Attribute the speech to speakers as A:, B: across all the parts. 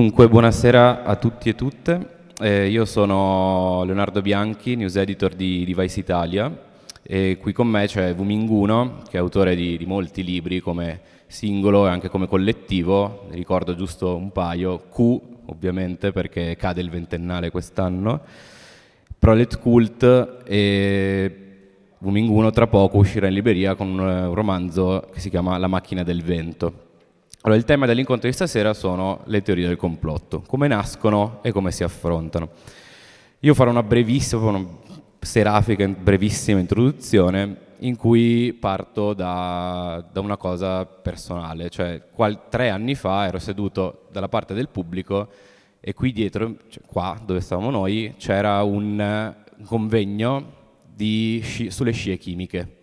A: Dunque, buonasera a tutti e tutte. Eh, io sono Leonardo Bianchi, news editor di, di Italia e qui con me c'è Vuminguno, che è autore di, di, molti libri come singolo e anche come collettivo, ne ricordo giusto un paio, Q ovviamente perché cade il ventennale quest'anno, Prolet Cult e Vuminguno tra poco uscirà in libreria con un eh, romanzo che si chiama La macchina del vento. Allora, il tema dell'incontro di stasera sono le teorie del complotto, come nascono e come si affrontano. Io farò una brevissima, una serafica, brevissima introduzione in cui parto da, da una cosa personale, cioè qual, tre anni fa ero seduto dalla parte del pubblico e qui dietro, cioè qua dove stavamo noi, c'era un, convegno di, sulle scie chimiche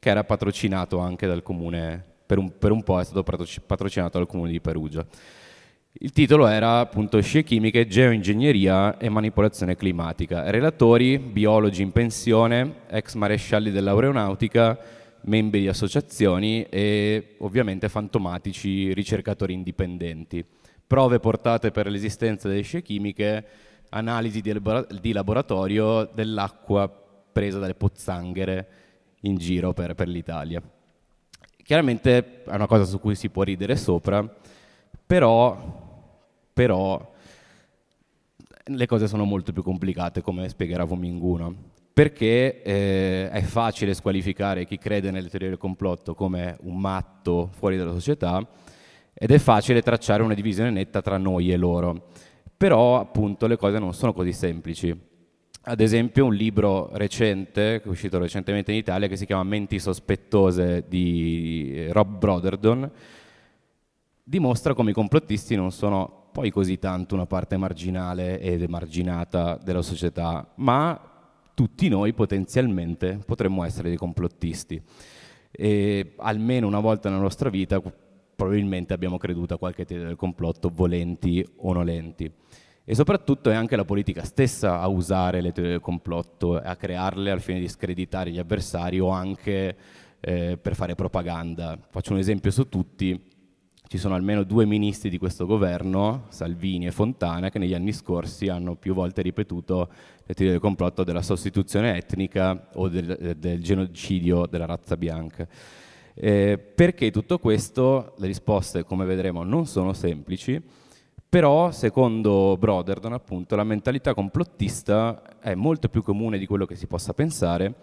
A: che era patrocinato anche dal comune per un, per un po' è stato patrocinato dal Comune di Perugia. Il titolo era appunto Scie chimiche, geoingegneria e manipolazione climatica. Relatori, biologi in pensione, ex marescialli dell'aeronautica, membri di associazioni e ovviamente fantomatici ricercatori indipendenti. Prove portate per l'esistenza delle scie chimiche, analisi di, laboratorio dell'acqua presa dalle pozzanghere in giro per, per l'Italia. Chiaramente è una cosa su cui si può ridere sopra, però, però le cose sono molto più complicate, come spiegherà Vominguno perché eh, è facile squalificare chi crede nelle teorie del complotto come un matto fuori dalla società ed è facile tracciare una divisione netta tra noi e loro. Però appunto le cose non sono così semplici ad esempio un libro recente, che è uscito recentemente in Italia, che si chiama Menti sospettose di eh, Rob Brotherton, dimostra come i complottisti non sono poi così tanto una parte marginale ed emarginata della società, ma tutti noi potenzialmente potremmo essere dei complottisti. E almeno una volta nella nostra vita probabilmente abbiamo creduto a qualche teoria del complotto, volenti o nolenti. E soprattutto è anche la politica stessa a usare le teorie del complotto, a crearle al fine di screditare gli avversari o anche eh, per fare propaganda. Faccio un esempio su tutti. Ci sono almeno due ministri di questo governo, Salvini e Fontana, che negli anni scorsi hanno più volte ripetuto le teorie del complotto della sostituzione etnica o del, del genocidio della razza bianca. Eh, perché tutto questo? Le risposte, come vedremo, non sono semplici però, secondo Broderton, appunto, la mentalità complottista è molto più comune di quello che si possa pensare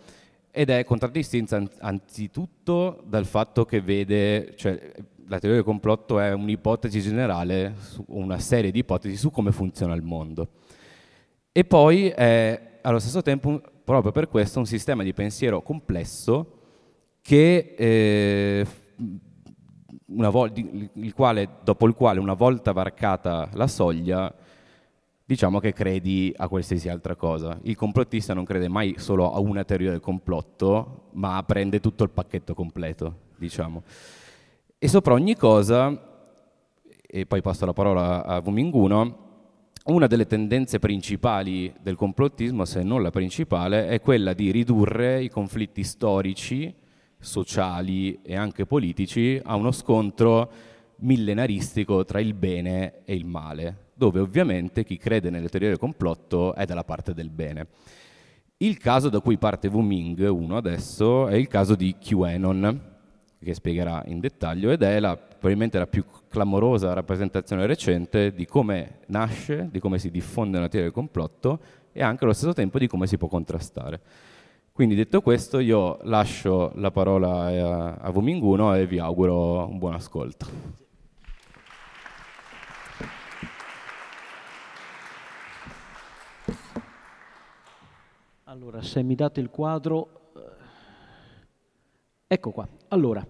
A: ed è contraddistinta anzitutto dal fatto che vede, cioè, la teoria del complotto è un'ipotesi generale, una serie di ipotesi su come funziona il mondo. E poi è allo stesso tempo, proprio per questo, un sistema di pensiero complesso che eh, il quale, dopo il quale una volta varcata la soglia diciamo che credi a qualsiasi altra cosa. Il complottista non crede mai solo a una teoria del complotto, ma prende tutto il pacchetto completo, diciamo. E sopra ogni cosa, e poi passo la parola a Vuminguno, una delle tendenze principali del complottismo, se non la principale, è quella di ridurre i conflitti storici sociali e anche politici, a uno scontro millenaristico tra il bene e il male, dove ovviamente chi crede nelle teorie del complotto è dalla parte del bene. Il caso da cui parte Wu Ming, uno adesso è il caso di QAnon, che spiegherà in dettaglio, ed è la, probabilmente la più clamorosa rappresentazione recente di come nasce, di come si diffonde una teoria del complotto e anche allo stesso tempo di come si può contrastare. Quindi detto questo io lascio la parola a Vominguno e vi auguro un buon ascolto.
B: Allora, se mi date il quadro... Eh, ecco qua. Allora,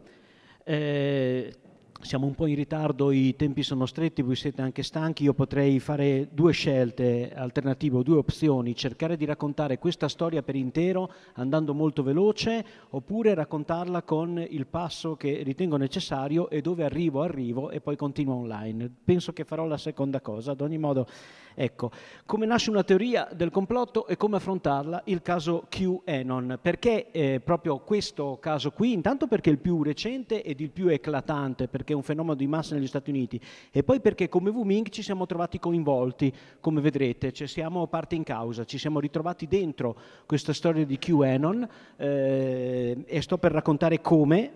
B: eh, siamo un po' in ritardo, i tempi sono stretti, voi siete anche stanchi, io potrei fare due scelte alternative due opzioni, cercare di raccontare questa storia per intero andando molto veloce oppure raccontarla con il passo che ritengo necessario e dove arrivo arrivo e poi continuo online. Penso che farò la seconda cosa, ad ogni modo Ecco, come nasce una teoria del complotto e come affrontarla? Il caso QAnon. Perché eh, proprio questo caso qui? Intanto perché è il più recente ed il più eclatante, perché è un fenomeno di massa negli Stati Uniti, e poi perché come Wuming ci siamo trovati coinvolti, come vedrete, cioè siamo parte in causa, ci siamo ritrovati dentro questa storia di QAnon eh, e sto per raccontare come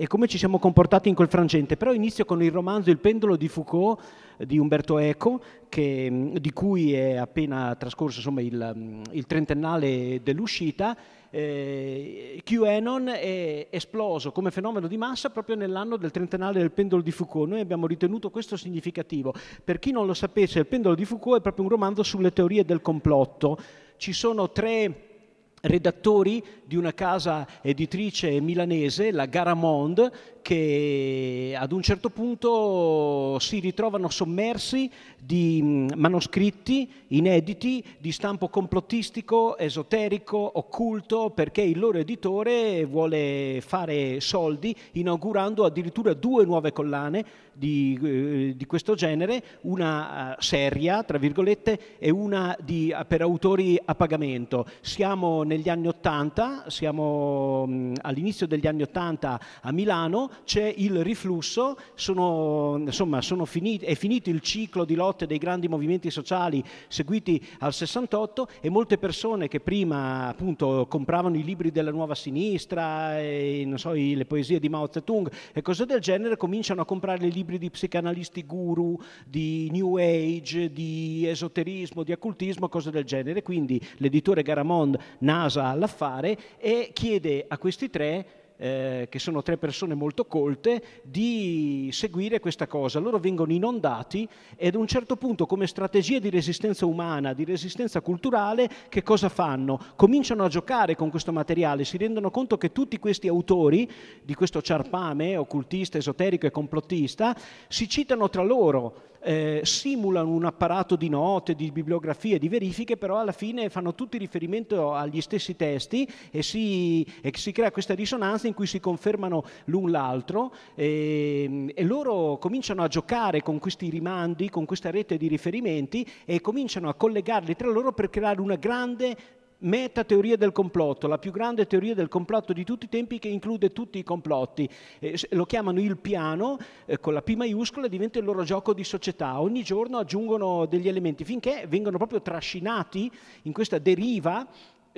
B: e come ci siamo comportati in quel frangente. Però inizio con il romanzo Il pendolo di Foucault eh, di Umberto Eco, che, mm, di cui è appena trascorso insomma, il, mm, il, trentennale dell'uscita. Eh, QAnon è esploso come fenomeno di massa proprio nell'anno del trentennale del pendolo di Foucault. Noi abbiamo ritenuto questo significativo. Per chi non lo sapesse, il pendolo di Foucault è proprio un romanzo sulle teorie del complotto. Ci sono tre redattori di una casa editrice milanese, la Garamond, che ad un certo punto si ritrovano sommersi di mm, manoscritti inediti di stampo complottistico, esoterico, occulto, perché il loro editore vuole fare soldi inaugurando addirittura due nuove collane di, eh, di questo genere, una eh, seria, tra virgolette, e una di, eh, per autori a pagamento. Siamo negli anni Ottanta, siamo mm, all'inizio degli anni Ottanta a Milano, c'è il riflusso, sono, insomma, sono finiti, è finito il ciclo di lotte dei grandi movimenti sociali seguiti al 68 e molte persone che prima appunto compravano i libri della nuova sinistra, e, so, le poesie di Mao Zedong e cose del genere, cominciano a comprare i libri libri di psicanalisti guru, di New Age, di esoterismo, di occultismo, cose del genere. Quindi l'editore Garamond nasa all'affare e chiede a questi tre eh, che sono tre persone molto colte, di seguire questa cosa. Loro vengono inondati e ad un certo punto, come strategia di resistenza umana, di resistenza culturale, che cosa fanno? Cominciano a giocare con questo materiale, si rendono conto che tutti questi autori di questo ciarpame, occultista, esoterico e complottista, si citano tra loro eh, simulano un apparato di note, di bibliografie, di verifiche, però alla fine fanno tutti riferimento agli stessi testi e si, e si crea questa risonanza in cui si confermano l'un l'altro e, ehm, e loro cominciano a giocare con questi rimandi, con questa rete di riferimenti e cominciano a collegarli tra loro per creare una grande meta teoria del complotto, la più grande teoria del complotto di tutti i tempi che include tutti i complotti. Eh, lo chiamano il piano, eh, con la P maiuscola diventa il loro gioco di società. Ogni giorno aggiungono degli elementi finché vengono proprio trascinati in questa deriva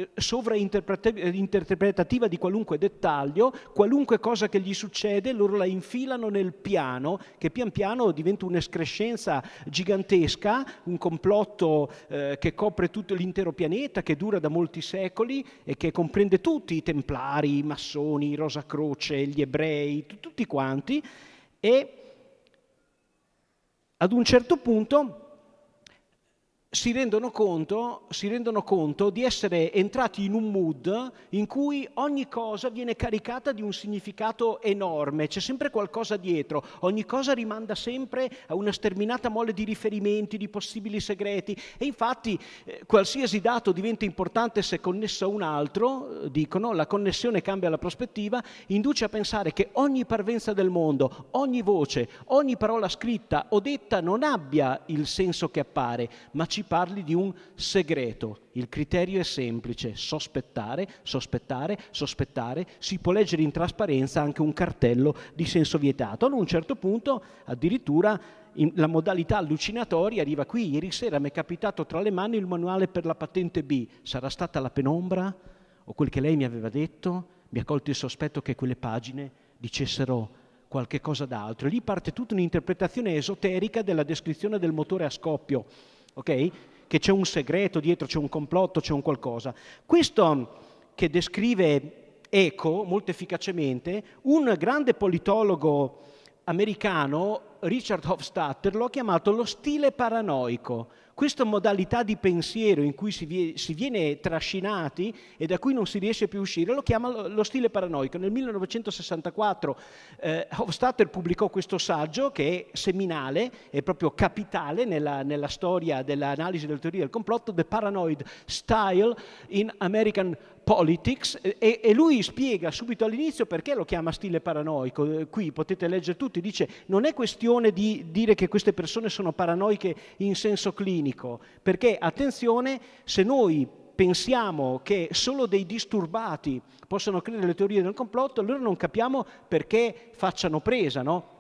B: eh, sovrainterpretativa eh, di qualunque dettaglio, qualunque cosa che gli succede loro la infilano nel piano che pian piano diventa un'escrescenza gigantesca, un complotto eh, che copre tutto l'intero pianeta, che dura da molti secoli e che comprende tutti i templari, i massoni, i Rosa Croce, gli ebrei, tutti quanti e ad un certo punto si rendono, conto, si rendono conto di essere entrati in un mood in cui ogni cosa viene caricata di un significato enorme, c'è sempre qualcosa dietro, ogni cosa rimanda sempre a una sterminata mole di riferimenti, di possibili segreti e infatti eh, qualsiasi dato diventa importante se connesso a un altro, eh, dicono, la connessione cambia la prospettiva, induce a pensare che ogni parvenza del mondo, ogni voce, ogni parola scritta o detta non abbia il senso che appare, ma ci ci parli di un segreto. Il criterio è semplice, sospettare, sospettare, sospettare. Si può leggere in trasparenza anche un cartello di senso vietato. Ad un certo punto addirittura in, la modalità allucinatoria arriva qui. Ieri sera mi è capitato tra le mani il manuale per la patente B. Sarà stata la penombra o quel che lei mi aveva detto? Mi ha colto il sospetto che quelle pagine dicessero qualche cosa d'altro. E lì parte tutta un'interpretazione esoterica della descrizione del motore a scoppio ok? Che c'è un segreto dietro, c'è un complotto, c'è un qualcosa. Questo um, che descrive Eco molto efficacemente, un grande politologo americano Richard Hofstadter lo ha chiamato lo stile paranoico, questa modalità di pensiero in cui si, viene trascinati e da cui non si riesce più a uscire, lo chiama lo, lo stile paranoico. Nel 1964 eh, Hofstadter pubblicò questo saggio che è seminale, è proprio capitale nella, nella storia dell'analisi della teoria del complotto, The Paranoid Style in American Politics e, e, lui spiega subito all'inizio perché lo chiama stile paranoico. Eh, qui potete leggere tutti, dice non è questione di dire che queste persone sono paranoiche in senso clinico, perché attenzione, se noi pensiamo che solo dei disturbati possano credere alle teorie del complotto, allora non capiamo perché facciano presa, no?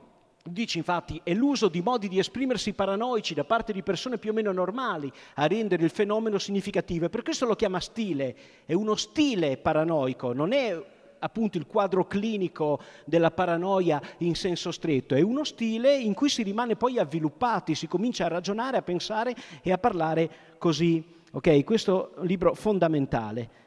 B: Dice infatti è l'uso di modi di esprimersi paranoici da parte di persone più o meno normali a rendere il fenomeno significativo e per questo lo chiama stile, è uno stile paranoico, non è appunto il quadro clinico della paranoia in senso stretto, è uno stile in cui si rimane poi avviluppati, si comincia a ragionare, a pensare e a parlare così. Ok, questo libro fondamentale.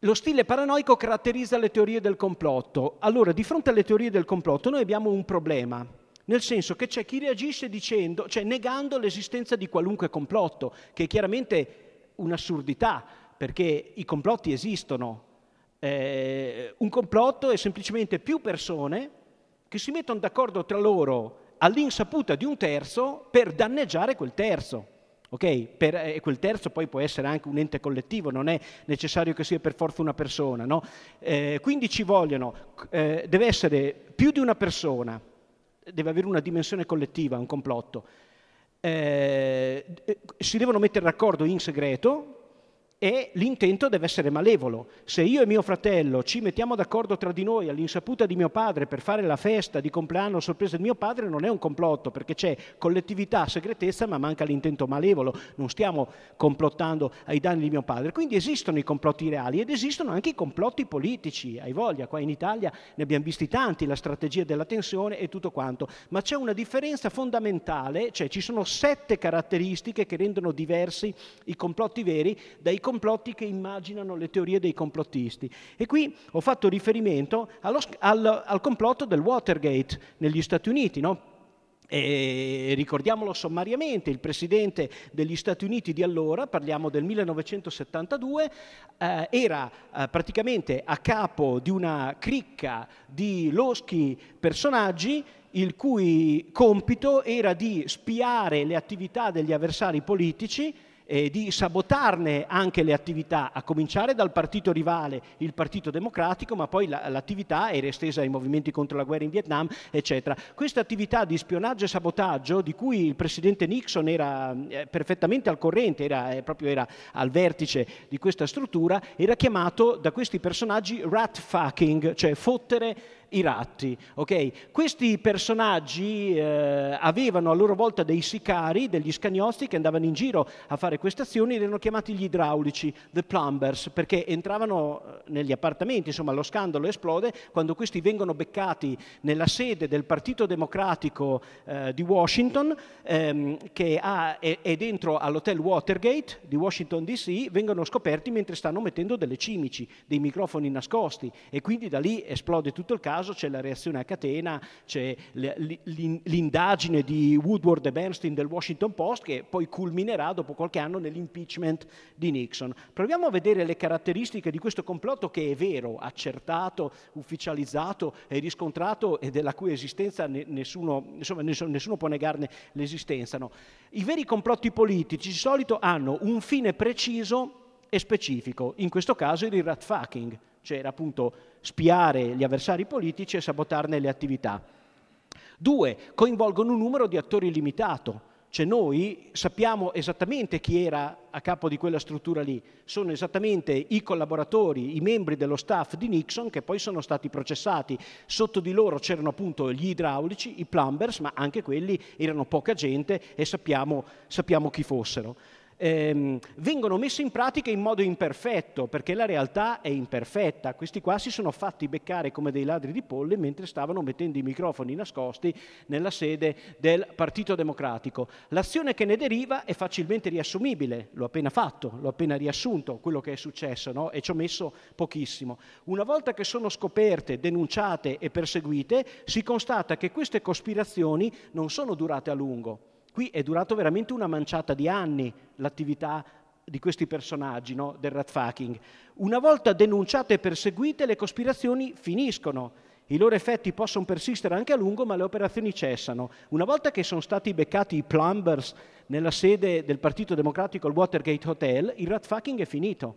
B: Lo stile paranoico caratterizza le teorie del complotto. Allora, di fronte alle teorie del complotto noi abbiamo un problema, nel senso che c'è chi reagisce dicendo, cioè negando l'esistenza di qualunque complotto, che è chiaramente un'assurdità, perché i complotti esistono. Eh, un complotto è semplicemente più persone che si mettono d'accordo tra loro all'insaputa di un terzo per danneggiare quel terzo. Okay? Per, eh, e quel terzo poi può essere anche un ente collettivo, non è necessario che sia per forza una persona. No? Eh, quindi ci vogliono, eh, deve essere più di una persona, deve avere una dimensione collettiva, un complotto. Eh, eh si devono mettere d'accordo in segreto, e l'intento deve essere malevolo. Se io e mio fratello ci mettiamo d'accordo tra di noi all'insaputa di mio padre per fare la festa di compleanno sorpresa di mio padre, non è un complotto perché c'è collettività, segretezza, ma manca l'intento malevolo. Non stiamo complottando ai danni di mio padre. Quindi esistono i complotti reali ed esistono anche i complotti politici. Hai voglia, qua in Italia ne abbiamo visti tanti, la strategia della tensione e tutto quanto. Ma c'è una differenza fondamentale, cioè ci sono sette caratteristiche che rendono diversi i complotti veri dai complotti complotti che immaginano le teorie dei complottisti. E qui ho fatto riferimento allo, al, al, complotto del Watergate negli Stati Uniti, no? E ricordiamolo sommariamente, il presidente degli Stati Uniti di allora, parliamo del 1972, eh, era eh, praticamente a capo di una cricca di loschi personaggi il cui compito era di spiare le attività degli avversari politici eh, di sabotarne anche le attività, a cominciare dal partito rivale, il Partito Democratico, ma poi la, l'attività era estesa ai movimenti contro la guerra in Vietnam, eccetera. Questa attività di spionaggio e sabotaggio, di cui il presidente Nixon era eh, perfettamente al corrente, era, eh, proprio era al vertice di questa struttura, era chiamato da questi personaggi rat fucking, cioè fottere i ratti. Okay? Questi personaggi eh, avevano a loro volta dei sicari, degli scagnozzi che andavano in giro a fare queste azioni ed erano chiamati gli idraulici, the plumbers, perché entravano eh, negli appartamenti, insomma lo scandalo esplode quando questi vengono beccati nella sede del Partito Democratico eh, di Washington, ehm, che ha, è, è dentro all'hotel Watergate di Washington DC, vengono scoperti mentre stanno mettendo delle cimici, dei microfoni nascosti e quindi da lì esplode tutto il caso caso c'è la reazione a catena, c'è l'indagine di Woodward e Bernstein del Washington Post che poi culminerà dopo qualche anno nell'impeachment di Nixon. Proviamo a vedere le caratteristiche di questo complotto che è vero, accertato, ufficializzato e riscontrato e della cui esistenza nessuno, insomma, nessuno può negarne l'esistenza. No? I veri complotti politici di solito hanno un fine preciso e specifico, in questo caso il ratfucking cioè era appunto spiare gli avversari politici e sabotarne le attività. Due, coinvolgono un numero di attori limitato, cioè noi sappiamo esattamente chi era a capo di quella struttura lì, sono esattamente i collaboratori, i membri dello staff di Nixon che poi sono stati processati. Sotto di loro c'erano appunto gli idraulici, i plumbers, ma anche quelli erano poca gente e sappiamo, sappiamo chi fossero ehm, vengono messe in pratica in modo imperfetto, perché la realtà è imperfetta. Questi qua si sono fatti beccare come dei ladri di polle mentre stavano mettendo i microfoni nascosti nella sede del Partito Democratico. L'azione che ne deriva è facilmente riassumibile, l'ho appena fatto, l'ho appena riassunto quello che è successo no? e ci ho messo pochissimo. Una volta che sono scoperte, denunciate e perseguite, si constata che queste cospirazioni non sono durate a lungo Qui è durato veramente una manciata di anni l'attività di questi personaggi no, del ratfucking. Una volta denunciate e perseguite, le cospirazioni finiscono. I loro effetti possono persistere anche a lungo, ma le operazioni cessano. Una volta che sono stati beccati i plumbers nella sede del Partito Democratico al Watergate Hotel, il ratfucking è finito.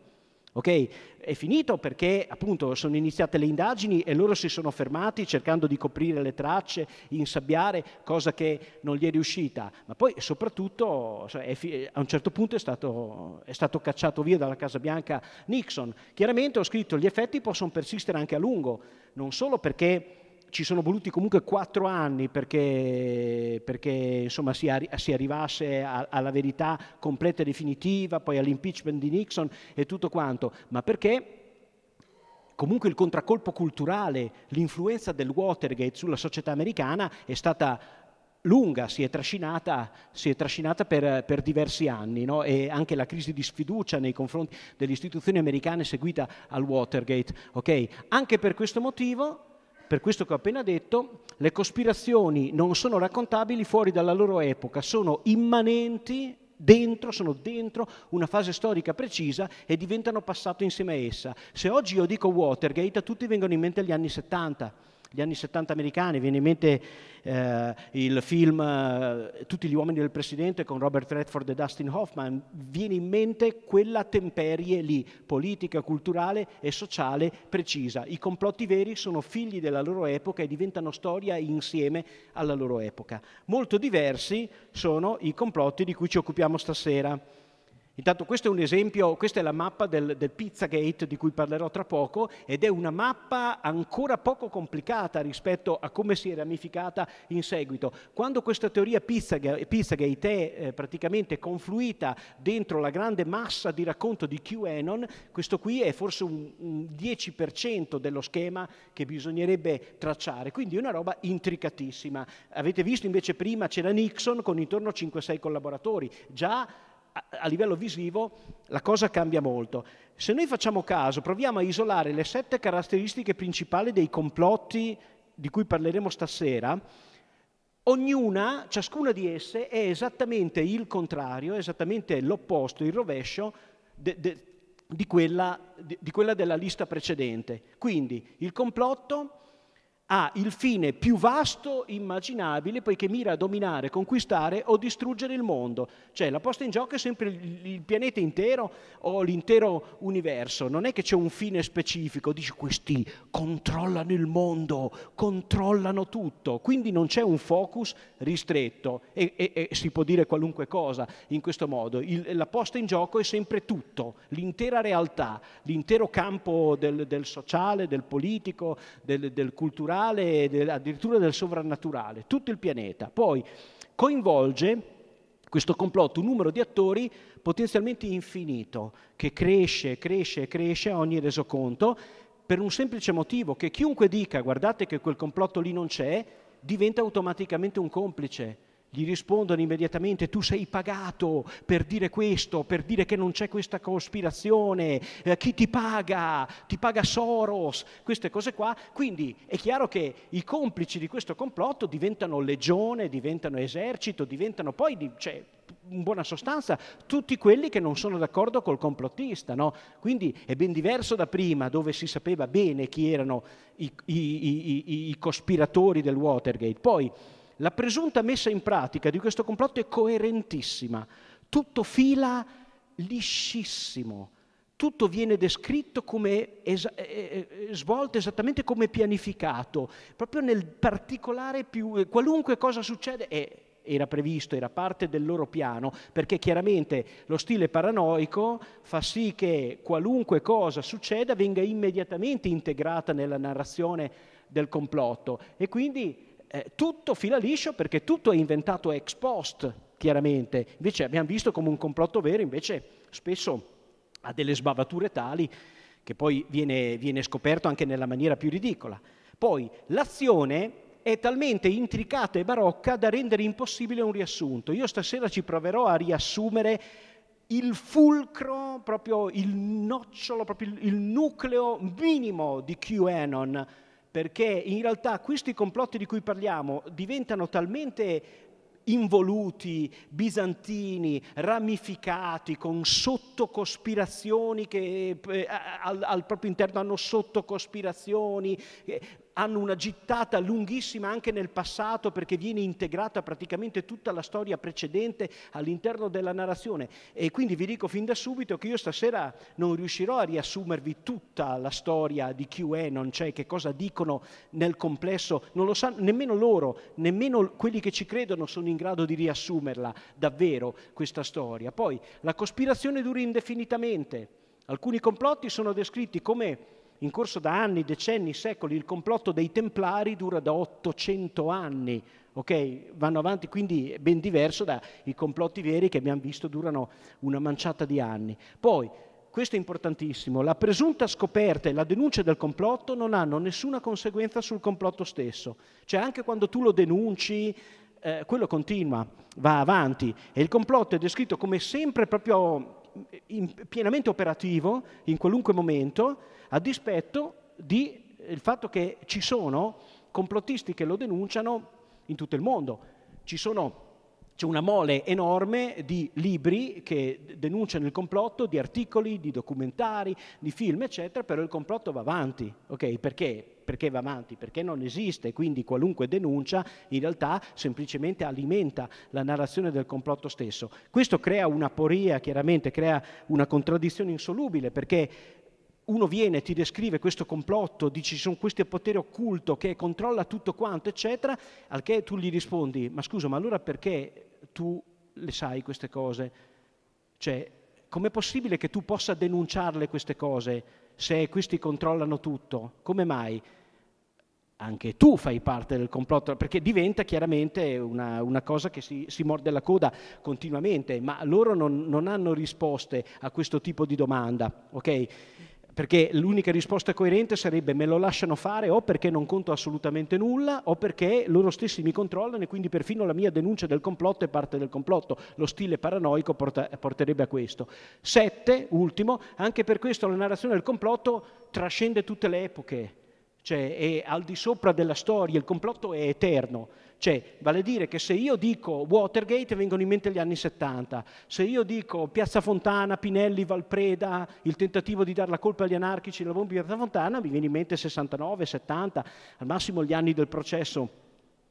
B: Ok? È finito perché appunto sono iniziate le indagini e loro si sono fermati cercando di coprire le tracce, insabbiare, cosa che non gli è riuscita. Ma poi soprattutto cioè, fi- a un certo punto è stato, è stato cacciato via dalla Casa Bianca Nixon. Chiaramente ho scritto gli effetti possono persistere anche a lungo, non solo perché ci sono voluti comunque quattro anni perché, perché insomma, si, arri- si, arrivasse a- alla verità completa e definitiva, poi all'impeachment di Nixon e tutto quanto, ma perché comunque il contraccolpo culturale, l'influenza del Watergate sulla società americana è stata lunga, si è trascinata, si è trascinata per, per, diversi anni no? e anche la crisi di sfiducia nei confronti delle istituzioni americane seguita al Watergate. Okay? Anche per questo motivo per questo che ho appena detto, le cospirazioni non sono raccontabili fuori dalla loro epoca, sono immanenti dentro, sono dentro una fase storica precisa e diventano passato insieme a essa. Se oggi io dico Watergate, a tutti vengono in mente gli anni 70 gli anni 70 americani, viene in mente eh, il film eh, Tutti gli uomini del presidente con Robert Redford e Dustin Hoffman, viene in mente quella temperie lì, politica, culturale e sociale precisa. I complotti veri sono figli della loro epoca e diventano storia insieme alla loro epoca. Molto diversi sono i complotti di cui ci occupiamo stasera. Intanto questo è un esempio, questa è la mappa del, del Pizzagate di cui parlerò tra poco ed è una mappa ancora poco complicata rispetto a come si è ramificata in seguito. Quando questa teoria Pizzagate, Pizzagate è eh, praticamente confluita dentro la grande massa di racconto di QAnon, questo qui è forse un, un 10% dello schema che bisognerebbe tracciare, quindi è una roba intricatissima. Avete visto invece prima c'era Nixon con intorno a 5-6 collaboratori, già a, livello visivo la cosa cambia molto. Se noi facciamo caso, proviamo a isolare le sette caratteristiche principali dei complotti di cui parleremo stasera, ognuna, ciascuna di esse, è esattamente il contrario, esattamente l'opposto, il rovescio de, de, di, quella, di, di quella della lista precedente. Quindi il complotto ha il fine più vasto immaginabile poiché mira a dominare, conquistare o distruggere il mondo. Cioè la posta in gioco è sempre il pianeta intero o l'intero universo, non è che c'è un fine specifico, dici questi controllano il mondo, controllano tutto, quindi non c'è un focus ristretto e, e, e si può dire qualunque cosa in questo modo. Il, la posta in gioco è sempre tutto, l'intera realtà, l'intero campo del, del sociale, del politico, del, del culturale surreale, addirittura del sovrannaturale, tutto il pianeta. Poi coinvolge questo complotto un numero di attori potenzialmente infinito, che cresce, cresce, cresce a ogni resoconto, per un semplice motivo, che chiunque dica guardate che quel complotto lì non c'è, diventa automaticamente un complice gli rispondono immediatamente tu sei pagato per dire questo, per dire che non c'è questa cospirazione, eh, chi ti paga? Ti paga Soros, queste cose qua. Quindi è chiaro che i complici di questo complotto diventano legione, diventano esercito, diventano poi, cioè, in buona sostanza, tutti quelli che non sono d'accordo col complottista. No? Quindi è ben diverso da prima dove si sapeva bene chi erano i, i, i, i cospiratori del Watergate. Poi, la presunta messa in pratica di questo complotto è coerentissima, tutto fila liscissimo, tutto viene descritto come es- eh, eh, eh, svolto esattamente come pianificato, proprio nel particolare più, qualunque cosa succede è, era previsto, era parte del loro piano, perché chiaramente lo stile paranoico fa sì che qualunque cosa succeda venga immediatamente integrata nella narrazione del complotto e quindi eh, tutto fila liscio perché tutto è inventato ex post, chiaramente. Invece abbiamo visto come un complotto vero, invece spesso ha delle sbavature tali che poi viene, viene scoperto anche nella maniera più ridicola. Poi l'azione è talmente intricata e barocca da rendere impossibile un riassunto. Io stasera ci proverò a riassumere il fulcro, proprio il nocciolo, proprio il nucleo minimo di QAnon perché in realtà questi complotti di cui parliamo diventano talmente involuti, bizantini, ramificati, con sottocospirazioni che eh, al, al, proprio interno hanno sottocospirazioni. Eh, hanno una gittata lunghissima anche nel passato perché viene integrata praticamente tutta la storia precedente all'interno della narrazione e quindi vi dico fin da subito che io stasera non riuscirò a riassumervi tutta la storia di QAnon, cioè che cosa dicono nel complesso, non lo sanno nemmeno loro, nemmeno quelli che ci credono sono in grado di riassumerla davvero questa storia. Poi la cospirazione dura indefinitamente. Alcuni complotti sono descritti come in corso da anni, decenni, secoli, il complotto dei Templari dura da 800 anni, ok? Vanno avanti quindi è ben diverso dai complotti veri che abbiamo visto durano una manciata di anni. Poi, questo è importantissimo, la presunta scoperta e la denuncia del complotto non hanno nessuna conseguenza sul complotto stesso, cioè anche quando tu lo denunci, eh, quello continua, va avanti e il complotto è descritto come sempre proprio in, pienamente operativo in qualunque momento, a dispetto del eh, fatto che ci sono complottisti che lo denunciano in tutto il mondo. Ci sono c'è una mole enorme di libri che denunciano il complotto, di articoli, di documentari, di film, eccetera, però il complotto va avanti, ok? Perché? Perché va avanti? Perché non esiste, quindi qualunque denuncia in realtà semplicemente alimenta la narrazione del complotto stesso. Questo crea una poria, chiaramente crea una contraddizione insolubile, perché uno viene, ti descrive questo complotto, dici ci sono questo potere occulto che controlla tutto quanto, eccetera, al che tu gli rispondi, ma scusa, ma allora perché tu le sai queste cose? Cioè, com'è possibile che tu possa denunciarle queste cose se questi controllano tutto? Come mai? Anche tu fai parte del complotto, perché diventa chiaramente una, una cosa che si, si, morde la coda continuamente, ma loro non, non hanno risposte a questo tipo di domanda, ok? perché l'unica risposta coerente sarebbe me lo lasciano fare o perché non conto assolutamente nulla o perché loro stessi mi controllano e quindi perfino la mia denuncia del complotto è parte del complotto. Lo stile paranoico porta, porterebbe a questo. Sette, ultimo, anche per questo la narrazione del complotto trascende tutte le epoche, cioè è al di sopra della storia, il complotto è eterno. Cioè, vale a dire che se io dico Watergate vengono in mente gli anni 70, se io dico Piazza Fontana, Pinelli, Valpreda, il tentativo di dare la colpa agli anarchici della bomba di Piazza Fontana, mi viene in mente 69, 70, al massimo gli anni del processo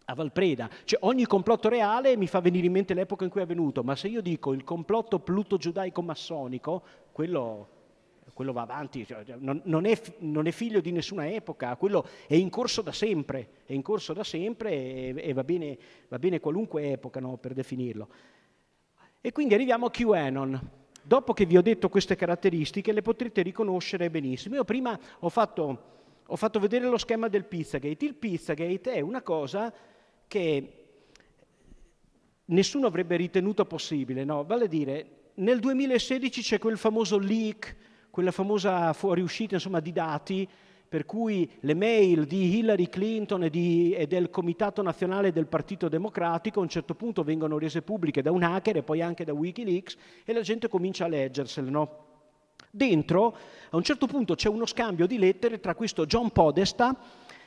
B: a Valpreda. Cioè, ogni complotto reale mi fa venire in mente l'epoca in cui è avvenuto, ma se io dico il complotto pluto-giudaico-massonico, quello quello va avanti, cioè, cioè non, non, è, non, è, figlio di nessuna epoca, quello è in corso da sempre, è in corso da sempre e, e va, bene, va, bene, qualunque epoca no, per definirlo. E quindi arriviamo a QAnon. Dopo che vi ho detto queste caratteristiche le potrete riconoscere benissimo. Io prima ho fatto, ho fatto vedere lo schema del Pizzagate. Il Pizzagate è una cosa che nessuno avrebbe ritenuto possibile, no? Vale a dire, nel 2016 c'è quel famoso leak quella famosa fuoriuscita insomma, di dati per cui le mail di Hillary Clinton e, di, e, del Comitato Nazionale del Partito Democratico a un certo punto vengono rese pubbliche da un hacker e poi anche da Wikileaks e la gente comincia a leggersele. No? Dentro a un certo punto c'è uno scambio di lettere tra questo John Podesta,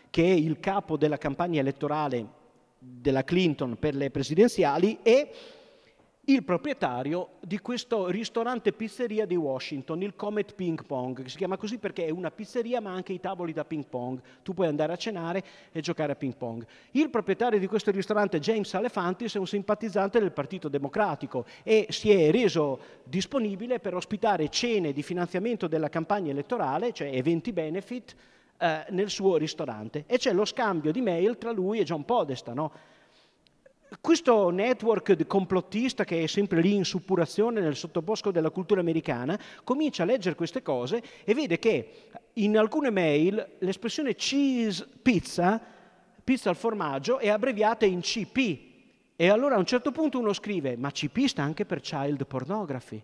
B: che è il capo della campagna elettorale della Clinton per le presidenziali, e il proprietario di questo ristorante pizzeria di Washington, il Comet Ping Pong, che si chiama così perché è una pizzeria ma anche i tavoli da ping pong, tu puoi andare a cenare e giocare a ping pong. Il proprietario di questo ristorante, James Alefantis, è un simpatizzante del Partito Democratico e si è reso disponibile per ospitare cene di finanziamento della campagna elettorale, cioè eventi benefit, eh, nel suo ristorante. E c'è lo scambio di mail tra lui e John Podesta, no? questo network complottista che è sempre lì in suppurazione nel sottobosco della cultura americana comincia a leggere queste cose e vede che in alcune mail l'espressione cheese pizza, pizza al formaggio, è abbreviata in CP. E allora a un certo punto uno scrive, ma CP sta anche per child pornography.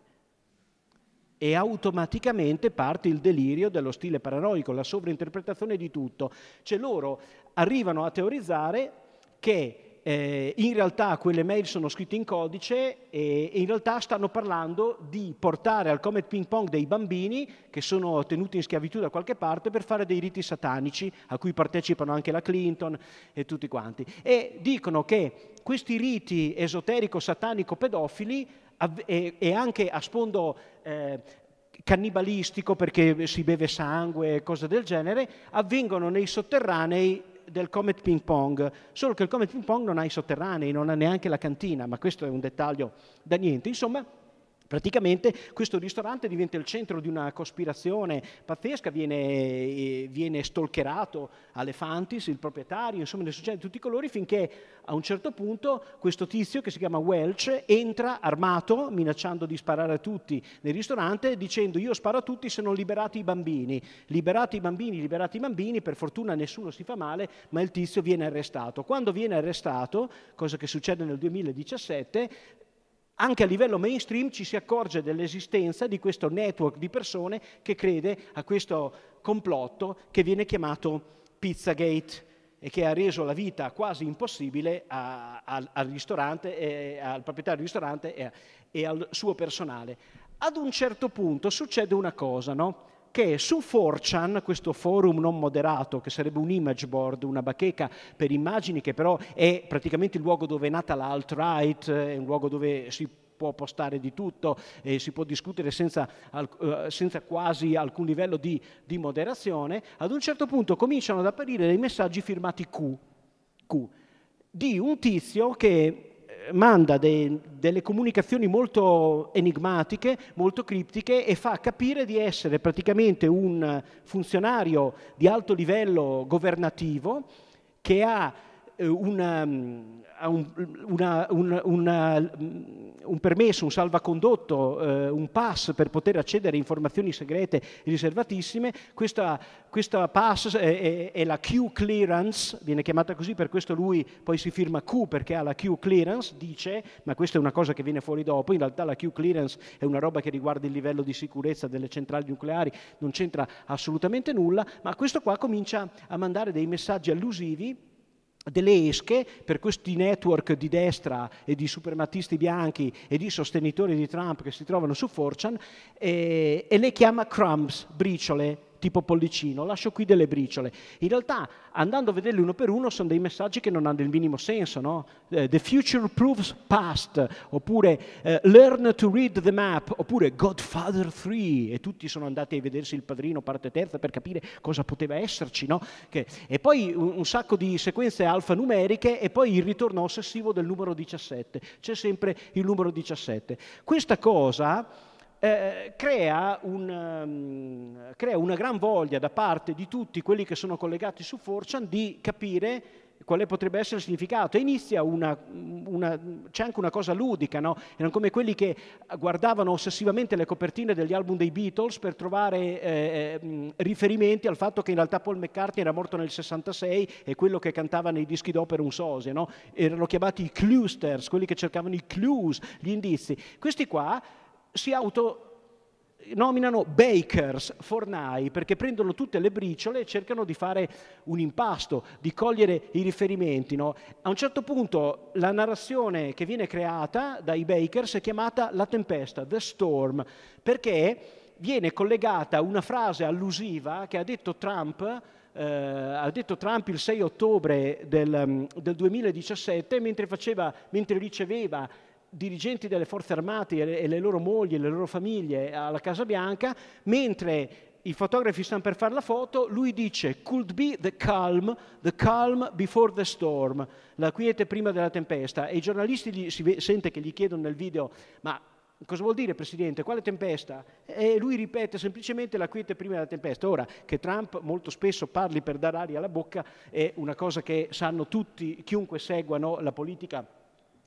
B: E automaticamente parte il delirio dello stile paranoico, la sovrainterpretazione di tutto. Cioè loro arrivano a teorizzare che eh, in realtà quelle mail sono scritte in codice e, e, in realtà stanno parlando di portare al Comet Ping Pong dei bambini che sono tenuti in schiavitù da qualche parte per fare dei riti satanici a cui partecipano anche la Clinton e tutti quanti. E dicono che questi riti esoterico-satanico-pedofili e, e, anche a sfondo eh, cannibalistico perché si beve sangue e cose del genere avvengono nei sotterranei del Comet Ping Pong, solo che il Comet Ping Pong non ha i sotterranei, non ha neanche la cantina, ma questo è un dettaglio da niente. Insomma, Praticamente questo ristorante diventa il centro di una cospirazione pazzesca, viene, eh, viene stalkerato Alefantis, il proprietario, insomma ne succede di tutti i colori finché a un certo punto questo tizio che si chiama Welch entra armato, minacciando di sparare a tutti nel ristorante, dicendo io sparo a tutti se non liberati i bambini, Liberati i bambini, liberati i bambini, per fortuna nessuno si fa male, ma il tizio viene arrestato. Quando viene arrestato, cosa che succede nel 2017, anche a livello mainstream ci si accorge dell'esistenza di questo network di persone che crede a questo complotto che viene chiamato Pizzagate e che ha reso la vita quasi impossibile a, a, al, e, al, proprietario del ristorante e, e, al suo personale. Ad un certo punto succede una cosa, no? che su 4chan, questo forum non moderato, che sarebbe un image board, una bacheca per immagini, che però è praticamente il luogo dove è nata l'alt-right, eh, è un luogo dove si può postare di tutto e si può discutere senza, eh, senza quasi alcun livello di, di, moderazione, ad un certo punto cominciano ad apparire dei messaggi firmati Q, Q di un tizio che manda dei, delle comunicazioni molto enigmatiche, molto criptiche e fa capire di essere praticamente un funzionario di alto livello governativo che ha eh, ehm, una, una, una, mm, un permesso, un salvacondotto, eh, un pass per poter accedere a informazioni segrete riservatissime. Questa, questa pass è, è, è, la Q clearance, viene chiamata così, per questo lui poi si firma Q perché ha la Q clearance, dice, ma questa è una cosa che viene fuori dopo, in realtà la Q clearance è una roba che riguarda il livello di sicurezza delle centrali nucleari, non c'entra assolutamente nulla, ma questo qua comincia a mandare dei messaggi allusivi delle esche per questi network di destra e di suprematisti bianchi e di sostenitori di Trump che si trovano su Forchan e, eh, e le chiama crumbs, briciole, tipo pollicino, lascio qui delle briciole. In realtà, andando a vederli uno per uno, sono dei messaggi che non hanno il minimo senso, no? Eh, the future proves past, oppure eh, Learn to read the map, oppure Godfather 3, e tutti sono andati a vedersi il padrino parte terza per capire cosa poteva esserci, no? Che, e poi un, un, sacco di sequenze alfanumeriche e poi il ritorno ossessivo del numero 17. C'è sempre il numero 17. Questa cosa eh, crea, un, um, crea, una gran voglia da parte di tutti quelli che sono collegati su Forchan di capire quale potrebbe essere il significato. E inizia una, una c'è anche una cosa ludica, no? Erano come quelli che guardavano ossessivamente le copertine degli album dei Beatles per trovare eh, eh mm, riferimenti al fatto che in realtà Paul McCartney era morto nel 66 e quello che cantava nei dischi d'opera un sosia, no? Erano chiamati i clusters, quelli che cercavano i clues, gli indizi. Questi qua si autonominano bakers, fornai, perché prendono tutte le briciole e cercano di fare un impasto, di cogliere i riferimenti. No? A un certo punto la narrazione che viene creata dai bakers è chiamata la tempesta, the storm, perché viene collegata una frase allusiva che ha detto Trump Uh, ha detto Trump il 6 ottobre del, um, del 2017 mentre, faceva, mentre riceveva dirigenti delle forze armate e le loro mogli e le loro famiglie alla Casa Bianca, mentre i fotografi stanno per fare la foto, lui dice could be the calm, the calm before the storm, la quiete prima della tempesta. E i giornalisti gli, si sente che gli chiedono nel video, ma cosa vuol dire Presidente? Quale tempesta? E lui ripete semplicemente la quiete prima della tempesta. Ora, che Trump molto spesso parli per dare aria alla bocca è una cosa che sanno tutti, chiunque seguano la politica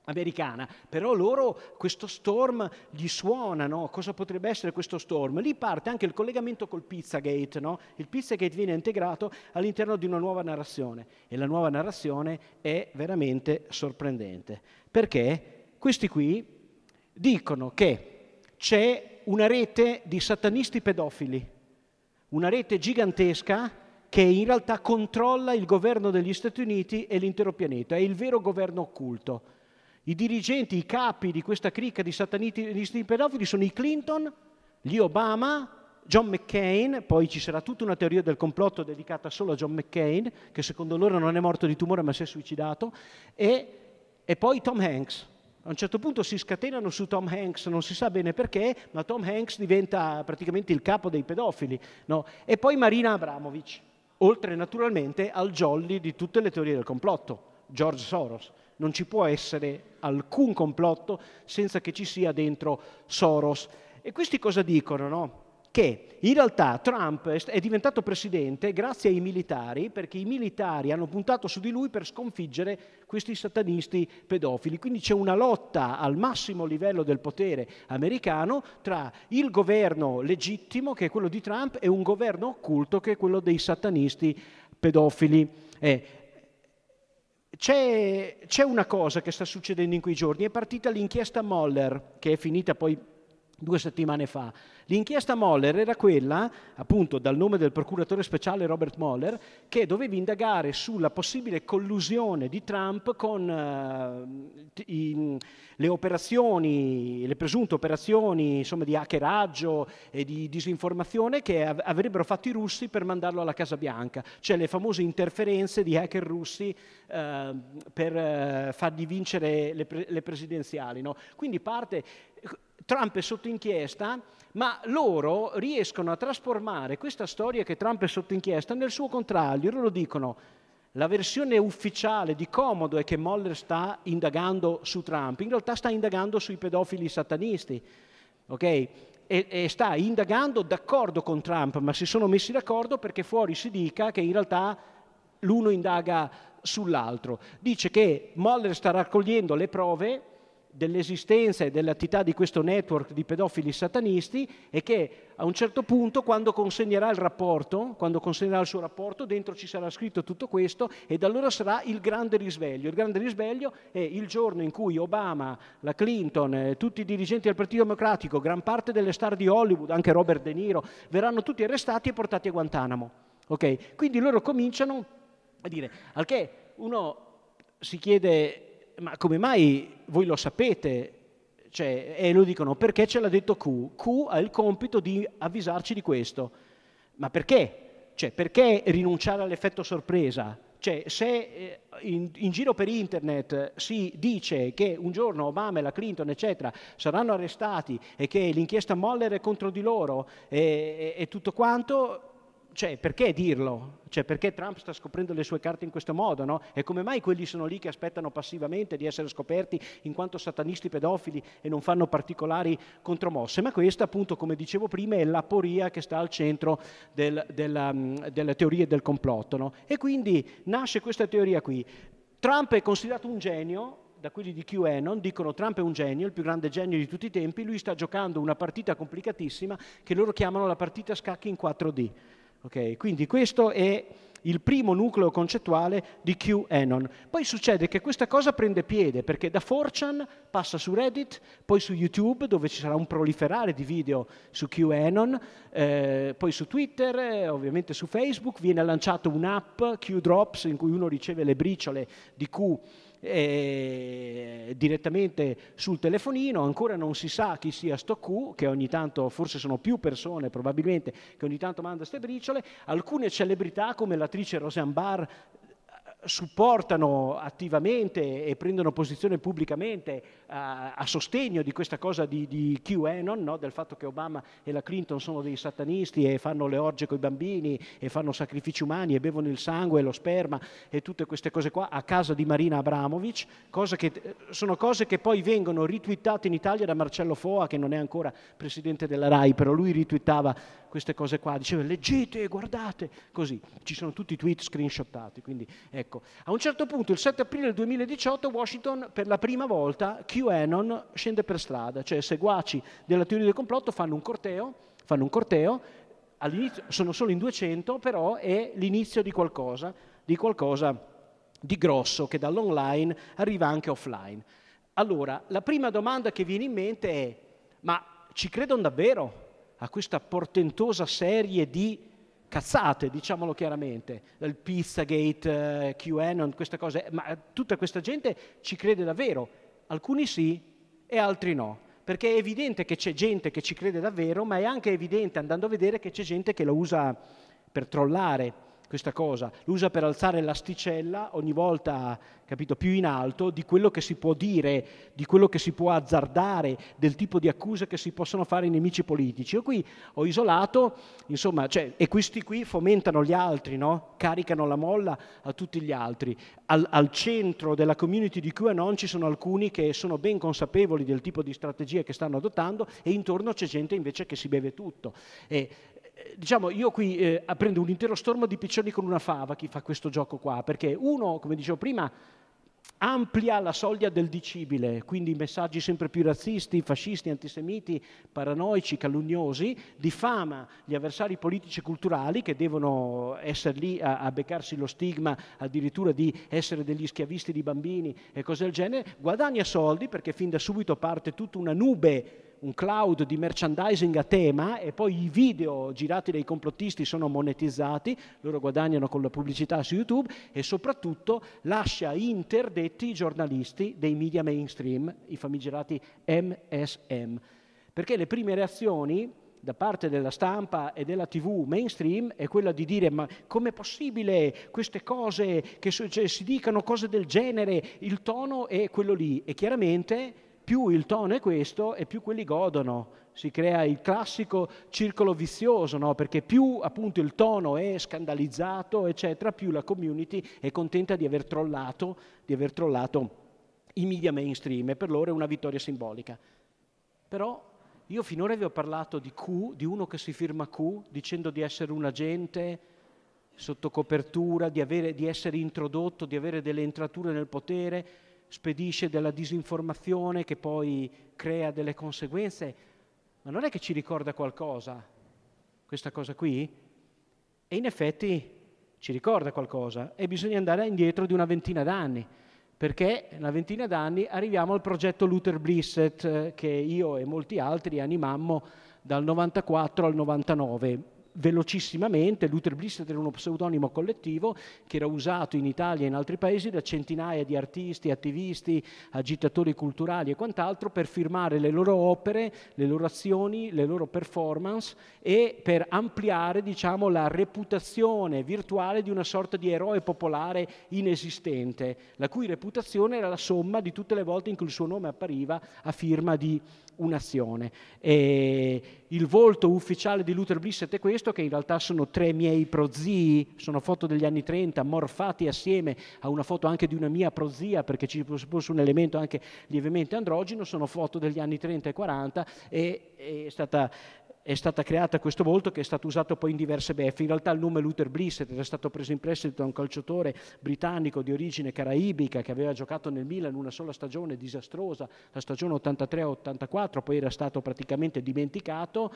B: americana, però loro questo storm gli suona, no? cosa potrebbe essere questo storm? Lì parte anche il collegamento col Pizzagate, no? il Pizzagate viene integrato all'interno di una nuova narrazione e la nuova narrazione è veramente sorprendente, perché questi qui dicono che c'è una rete di satanisti pedofili, una rete gigantesca che in realtà controlla il governo degli Stati Uniti e l'intero pianeta, è il vero governo occulto i dirigenti, i capi di questa cricca di satanisti pedofili sono i Clinton, gli Obama, John McCain, poi ci sarà tutta una teoria del complotto dedicata solo a John McCain, che secondo loro non è morto di tumore ma si è suicidato, e, e poi Tom Hanks. A un certo punto si scatenano su Tom Hanks, non si sa bene perché, ma Tom Hanks diventa praticamente il capo dei pedofili. No? E poi Marina Abramovic, oltre naturalmente al jolly di tutte le teorie del complotto, George Soros non ci può essere alcun complotto senza che ci sia dentro Soros. E questi cosa dicono? No? Che in realtà Trump è diventato presidente grazie ai militari, perché i militari hanno puntato su di lui per sconfiggere questi satanisti pedofili. Quindi c'è una lotta al massimo livello del potere americano tra il governo legittimo, che è quello di Trump, e un governo occulto, che è quello dei satanisti pedofili. Eh, c'è, c'è una cosa che sta succedendo in quei giorni, è partita l'inchiesta Moller, che è finita poi due settimane fa. L'inchiesta Moller era quella, appunto dal nome del procuratore speciale Robert Moller, che doveva indagare sulla possibile collusione di Trump con uh, i, le operazioni, le presunte operazioni insomma, di hackeraggio e di disinformazione che av- avrebbero fatto i russi per mandarlo alla Casa Bianca, cioè le famose interferenze di hacker russi uh, per uh, fargli vincere le, pre- le presidenziali. No? Quindi parte Trump è sotto inchiesta, ma loro riescono a trasformare questa storia che Trump è sotto inchiesta nel suo contrario. Loro dicono la versione ufficiale di Comodo è che Moller sta indagando su Trump, in realtà sta indagando sui pedofili satanisti, ok? E, e sta indagando d'accordo con Trump, ma si sono messi d'accordo perché fuori si dica che in realtà l'uno indaga sull'altro. Dice che Moller sta raccogliendo le prove dell'esistenza e dell'attività di questo network di pedofili satanisti è che a un certo punto quando consegnerà il rapporto, quando consegnerà il suo rapporto, dentro ci sarà scritto tutto questo e da allora sarà il grande risveglio. Il grande risveglio è il giorno in cui Obama, la Clinton, tutti i dirigenti del Partito Democratico, gran parte delle star di Hollywood, anche Robert De Niro, verranno tutti arrestati e portati a Guantanamo. Okay? Quindi loro cominciano a dire, al che uno si chiede ma come mai voi lo sapete? Cioè, e lo dicono perché ce l'ha detto Q. Q ha il compito di avvisarci di questo. Ma perché? Cioè, perché rinunciare all'effetto sorpresa? Cioè, se eh, in, in, giro per internet si dice che un giorno Obama, e la Clinton, eccetera, saranno arrestati e che l'inchiesta Moller è contro di loro e, e, e tutto quanto, cioè, perché dirlo? Cioè, perché Trump sta scoprendo le sue carte in questo modo? No? E come mai quelli sono lì che aspettano passivamente di essere scoperti in quanto satanisti pedofili e non fanno particolari contromosse? Ma questa, appunto, come dicevo prima, è l'aporia che sta al centro del, della, um, delle teorie del complotto. No? E quindi nasce questa teoria qui. Trump è considerato un genio, da quelli di QAnon dicono Trump è un genio, il più grande genio di tutti i tempi, lui sta giocando una partita complicatissima che loro chiamano la partita scacchi in 4D. Okay? Quindi questo è il primo nucleo concettuale di QAnon. Poi succede che questa cosa prende piede perché da 4chan passa su Reddit, poi su YouTube dove ci sarà un proliferare di video su QAnon, eh, poi su Twitter, eh, ovviamente su Facebook, viene lanciata un'app QDrops in cui uno riceve le briciole di Q eh, direttamente sul telefonino, ancora non si sa chi sia sto Q, che ogni tanto, forse sono più persone probabilmente, che ogni tanto manda queste briciole, alcune celebrità come l'attrice Roseanne Barr supportano attivamente e prendono posizione pubblicamente eh, a sostegno di questa cosa di, di QAnon, no? del fatto che Obama e la Clinton sono dei satanisti e fanno le orge con i bambini e fanno sacrifici umani e bevono il sangue e lo sperma e tutte queste cose qua a casa di Marina Abramovic, cosa che, eh, sono cose che poi vengono ritwittate in Italia da Marcello Foa che non è ancora presidente della RAI, però lui ritwittava queste cose qua, diceva leggete, guardate, così. Ci sono tutti i tweet screenshottati, quindi ecco. A un certo punto, il 7 aprile 2018, Washington per la prima volta QAnon scende per strada, cioè seguaci della teoria del complotto fanno un corteo, fanno un corteo all'inizio sono solo in 200, però è l'inizio di qualcosa, di qualcosa di grosso che dall'online arriva anche offline. Allora, la prima domanda che viene in mente è, ma ci credono davvero? a questa portentosa serie di cazzate, diciamolo chiaramente, il Pizzagate, eh, QAnon, queste cose, ma tutta questa gente ci crede davvero, alcuni sì e altri no, perché è evidente che c'è gente che ci crede davvero, ma è anche evidente andando a vedere che c'è gente che lo usa per trollare questa cosa, l'usa per alzare l'asticella ogni volta, capito, più in alto di quello che si può dire, di quello che si può azzardare, del tipo di accuse che si possono fare i nemici politici. Io qui ho isolato, insomma, cioè, e questi qui fomentano gli altri, no? caricano la molla a tutti gli altri. Al, al centro della community di QAnon ci sono alcuni che sono ben consapevoli del tipo di strategie che stanno adottando e intorno c'è gente invece che si beve tutto. E, diciamo, io qui eh, prendo un intero stormo di piccioni con una fava chi fa questo gioco qua, perché uno, come dicevo prima, amplia la soglia del dicibile, quindi messaggi sempre più razzisti, fascisti, antisemiti, paranoici, calunniosi, diffama gli avversari politici e culturali che devono essere lì a, a, beccarsi lo stigma addirittura di essere degli schiavisti di bambini e cose del genere, guadagna soldi perché fin da subito parte tutta una nube un cloud di merchandising a tema e poi i video girati dai complottisti sono monetizzati, loro guadagnano con la pubblicità su YouTube e soprattutto lascia interdetti i giornalisti dei media mainstream, i famigerati MSM, perché le prime reazioni da parte della stampa e della tv mainstream è quella di dire ma com'è possibile queste cose che so- cioè, si dicano cose del genere, il tono è quello lì e chiaramente più il tono è questo e più quelli godono. Si crea il classico circolo vizioso, no? perché più appunto il tono è scandalizzato, eccetera, più la community è contenta di aver trollato, di aver trollato i media mainstream e per loro è una vittoria simbolica. Però io finora vi ho parlato di Q, di uno che si firma Q dicendo di essere un agente sotto copertura, di, avere, di essere introdotto, di avere delle entrature nel potere spedisce della disinformazione che poi crea delle conseguenze, ma non è che ci ricorda qualcosa questa cosa qui? E in effetti ci ricorda qualcosa e bisogna andare indietro di una ventina d'anni, perché una ventina d'anni arriviamo al progetto Luther Blissett eh, che io e molti altri animammo dal 94 al 99, velocissimamente, Luther Blissett era uno pseudonimo collettivo che era usato in Italia e in altri paesi da centinaia di artisti, attivisti, agitatori culturali e quant'altro per firmare le loro opere, le loro azioni, le loro performance e per ampliare diciamo, la reputazione virtuale di una sorta di eroe popolare inesistente, la cui reputazione era la somma di tutte le volte in cui il suo nome appariva a firma di un'azione. E il volto ufficiale di Luther Blissett è questo, che in realtà sono tre miei prozii, sono foto degli anni 30, morfati assieme a una foto anche di una mia prozia, perché ci fosse un elemento anche lievemente androgeno, sono foto degli anni 30 e 40 e è stata è stata creata questo volto che è stato usato poi in diverse beffe. In realtà il nome Luther Blissett era stato preso in prestito da un calciatore britannico di origine caraibica che aveva giocato nel Milan una sola stagione disastrosa, la stagione 83-84, poi era stato praticamente dimenticato.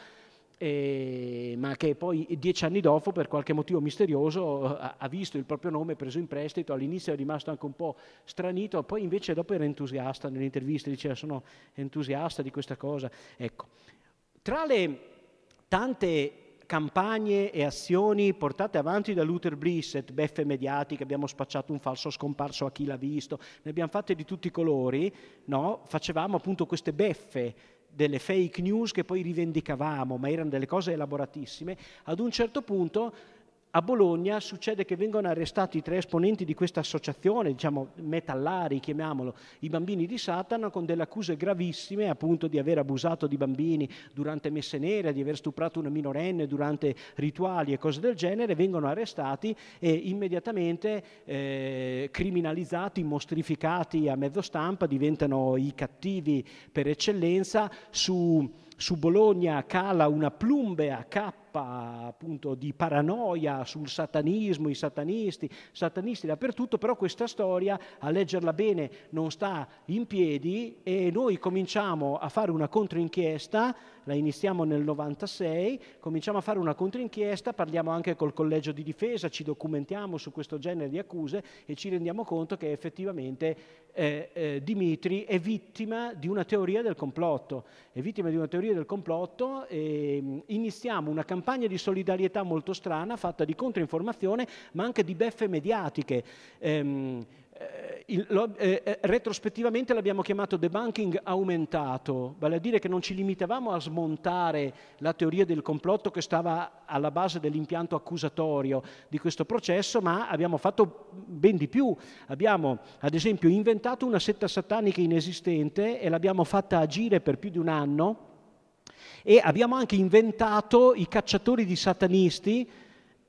B: Eh, ma che poi dieci anni dopo, per qualche motivo misterioso, ha, eh, ha, visto il proprio nome preso in prestito, all'inizio è rimasto anche un po' stranito, poi invece dopo era entusiasta nelle interviste, diceva sono entusiasta di questa cosa. Ecco, tra le tante campagne e azioni portate avanti da Luther Blissett, beffe mediatiche, abbiamo spacciato un falso scomparso a chi l'ha visto, ne abbiamo fatte di tutti i colori, no? facevamo appunto queste beffe delle fake news che poi rivendicavamo, ma erano delle cose elaboratissime, ad un certo punto a Bologna succede che vengono arrestati tre esponenti di questa associazione, diciamo metallari, chiamiamolo, i bambini di Satana, con delle accuse gravissime appunto di aver abusato di bambini durante messe nere, di aver stuprato una minorenne durante rituali e cose del genere, vengono arrestati e immediatamente eh, criminalizzati, mostrificati a mezzo stampa, diventano i cattivi per eccellenza. Su, su Bologna cala una plumbea K appunto di paranoia sul satanismo, i satanisti, satanisti dappertutto, però questa storia a leggerla bene non sta in piedi e noi cominciamo a fare una controinchiesta la iniziamo nel 96, cominciamo a fare una controinchiesta, parliamo anche col collegio di difesa, ci documentiamo su questo genere di accuse e ci rendiamo conto che effettivamente eh, eh, Dimitri è vittima di una teoria del complotto, è vittima di una teoria del complotto e ehm, iniziamo una campagna di solidarietà molto strana fatta di controinformazione ma anche di beffe mediatiche. Ehm, eh, il, lo, eh, eh, retrospettivamente l'abbiamo chiamato debunking aumentato, vale a dire che non ci limitavamo a smontare la teoria del complotto che stava alla base dell'impianto accusatorio di questo processo, ma abbiamo fatto ben di più. Abbiamo ad esempio inventato una setta satanica inesistente e l'abbiamo fatta agire per più di un anno e abbiamo anche inventato i cacciatori di satanisti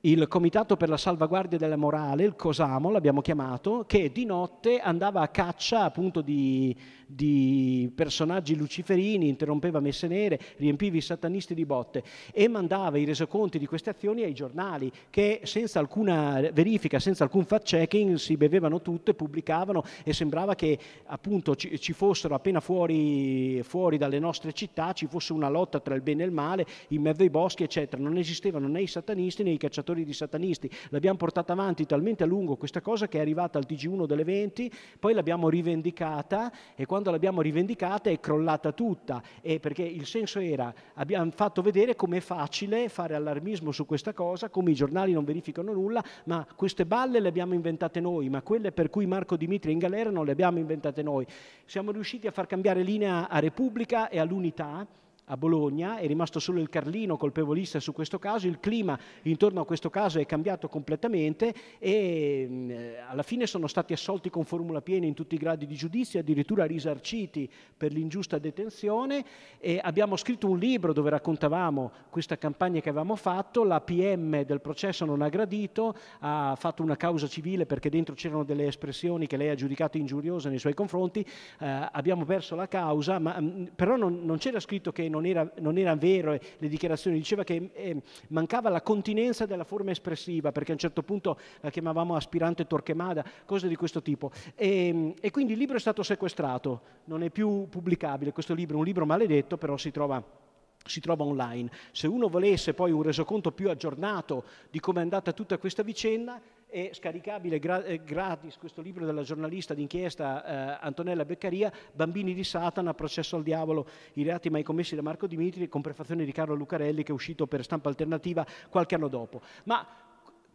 B: il Comitato per la Salvaguardia della Morale, il COSAMO l'abbiamo chiamato, che di notte andava a caccia appunto di, di personaggi luciferini, interrompeva messe nere, riempiva i satanisti di botte e mandava i resoconti di queste azioni ai giornali che senza alcuna verifica, senza alcun fact-checking si bevevano tutto e pubblicavano e sembrava che appunto ci, ci fossero appena fuori, fuori dalle nostre città, ci fosse una lotta tra il bene e il male in mezzo ai boschi eccetera. Non esistevano né i satanisti né i cacciatori di satanisti. L'abbiamo portata avanti talmente a lungo questa cosa che è arrivata al TG1 delle 20, poi l'abbiamo rivendicata e quando quando l'abbiamo rivendicata è crollata tutta, perché il senso era, abbiamo fatto vedere com'è facile fare allarmismo su questa cosa, come i giornali non verificano nulla, ma queste balle le abbiamo inventate noi, ma quelle per cui Marco Dimitri è in galera non le abbiamo inventate noi. Siamo riusciti a far cambiare linea a Repubblica e all'unità a Bologna, è rimasto solo il Carlino colpevolista su questo caso, il clima intorno a questo caso è cambiato completamente e mh, alla fine sono stati assolti con formula piena in tutti i gradi di giudizio, addirittura risarciti per l'ingiusta detenzione e abbiamo scritto un libro dove raccontavamo questa campagna che avevamo fatto, la PM del processo non ha gradito, ha fatto una causa civile perché dentro c'erano delle espressioni che lei ha giudicato ingiuriose nei suoi confronti, eh, abbiamo perso la causa, ma mh, però non, non c'era scritto che non non era, non era vero eh, le dichiarazioni, diceva che eh, mancava la continenza della forma espressiva, perché a un certo punto la chiamavamo aspirante Torquemada, cose di questo tipo. E, ehm, e quindi il libro è stato sequestrato, non è più pubblicabile questo libro, è un libro maledetto, però si trova si trova online. Se uno volesse poi un resoconto più aggiornato di come è andata tutta questa vicenda, è scaricabile gra- eh, gratis questo libro della giornalista d'inchiesta eh, Antonella Beccaria, Bambini di Satana, processo al diavolo, i reati mai commessi da Marco Dimitri, con prefazione di Carlo Lucarelli che è uscito per stampa alternativa qualche anno dopo. Ma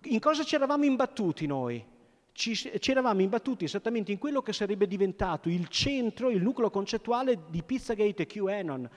B: in cosa ci eravamo imbattuti noi? Ci, ci, eravamo imbattuti esattamente in quello che sarebbe diventato il centro, il nucleo concettuale di Pizzagate e QAnon,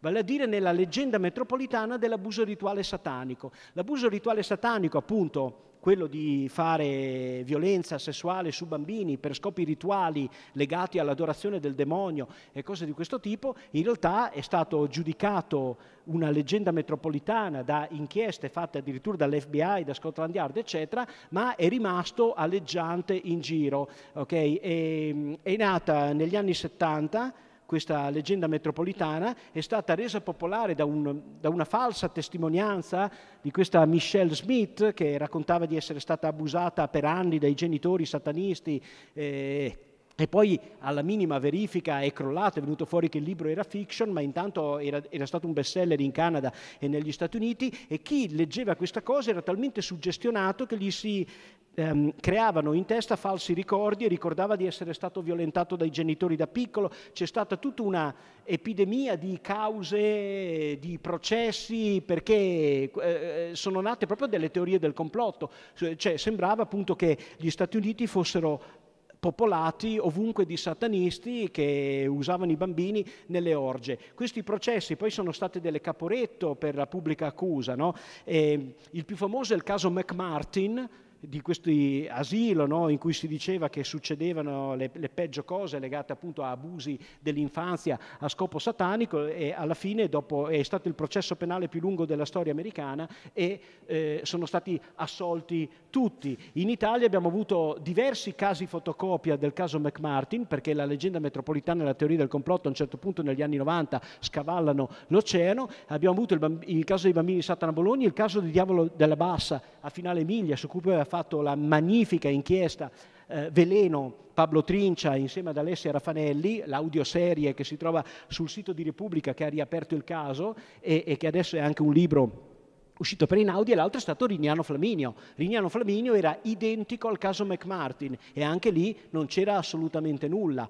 B: vale a dire nella leggenda metropolitana dell'abuso rituale satanico. L'abuso rituale satanico, appunto, quello di fare violenza sessuale su bambini per scopi rituali legati all'adorazione del demonio e cose di questo tipo, in realtà è stato giudicato una leggenda metropolitana da inchieste fatte addirittura dall'FBI, da Scotland Yard, eccetera, ma è rimasto alleggiante in giro. Okay? E, ehm, è nata negli anni 70 questa leggenda metropolitana è stata resa popolare da, un, da una falsa testimonianza di questa Michelle Smith che raccontava di essere stata abusata per anni dai genitori satanisti. Eh, e poi alla minima verifica è crollato, è venuto fuori che il libro era fiction, ma intanto era, era, stato un bestseller in Canada e negli Stati Uniti e chi leggeva questa cosa era talmente suggestionato che gli si ehm, creavano in testa falsi ricordi e ricordava di essere stato violentato dai genitori da piccolo. C'è stata tutta una epidemia di cause, di processi, perché eh, eh sono nate proprio delle teorie del complotto. Cioè, sembrava appunto che gli Stati Uniti fossero popolati ovunque di satanisti che usavano i bambini nelle orge. Questi processi poi sono stati delle caporetto per la pubblica accusa. No? Ehm, il più famoso è il caso McMartin, di questi asilo no? in cui si diceva che succedevano le, le, peggio cose legate appunto a abusi dell'infanzia a scopo satanico e alla fine dopo è stato il processo penale più lungo della storia americana e eh, sono stati assolti tutti. In Italia abbiamo avuto diversi casi fotocopia del caso McMartin perché la leggenda metropolitana e la teoria del complotto a un certo punto negli anni 90 scavallano l'oceano, abbiamo avuto il, il caso dei bambini di Satana Bologna, il caso del diavolo della Bassa a Finale Emilia su cui poi ha fatto la magnifica inchiesta eh, Veleno Pablo Trincia insieme ad Alessia Raffanelli, l'audioserie che si trova sul sito di Repubblica che ha riaperto il caso e, e che adesso è anche un libro uscito per Inaudi e l'altro è stato Rignano Flaminio. Rignano Flaminio era identico al caso McMartin e anche lì non c'era assolutamente nulla.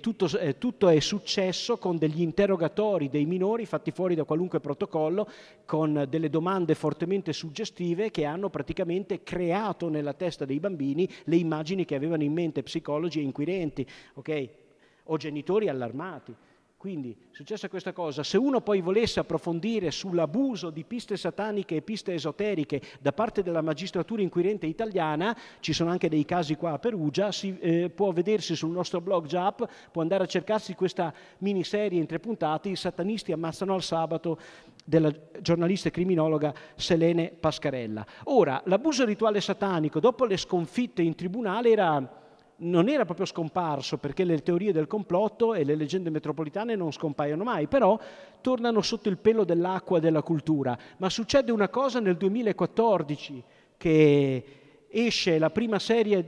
B: Tutto, eh, tutto, è successo con degli interrogatori dei minori fatti fuori da qualunque protocollo, con delle domande fortemente suggestive che hanno praticamente creato nella testa dei bambini le immagini che avevano in mente psicologi e inquirenti okay? o genitori allarmati. Quindi è successa questa cosa, se uno poi volesse approfondire sull'abuso di piste sataniche e piste esoteriche da parte della magistratura inquirente italiana, ci sono anche dei casi qua a Perugia, si, eh, può vedersi sul nostro blog JAP, può andare a cercarsi questa miniserie in tre puntate, i satanisti ammazzano al sabato, della giornalista e criminologa Selene Pascarella. Ora, l'abuso rituale satanico dopo le sconfitte in tribunale era non era proprio scomparso perché le teorie del complotto e le leggende metropolitane non scompaiono mai, però tornano sotto il pelo dell'acqua della cultura. Ma succede una cosa nel 2014 che esce la prima,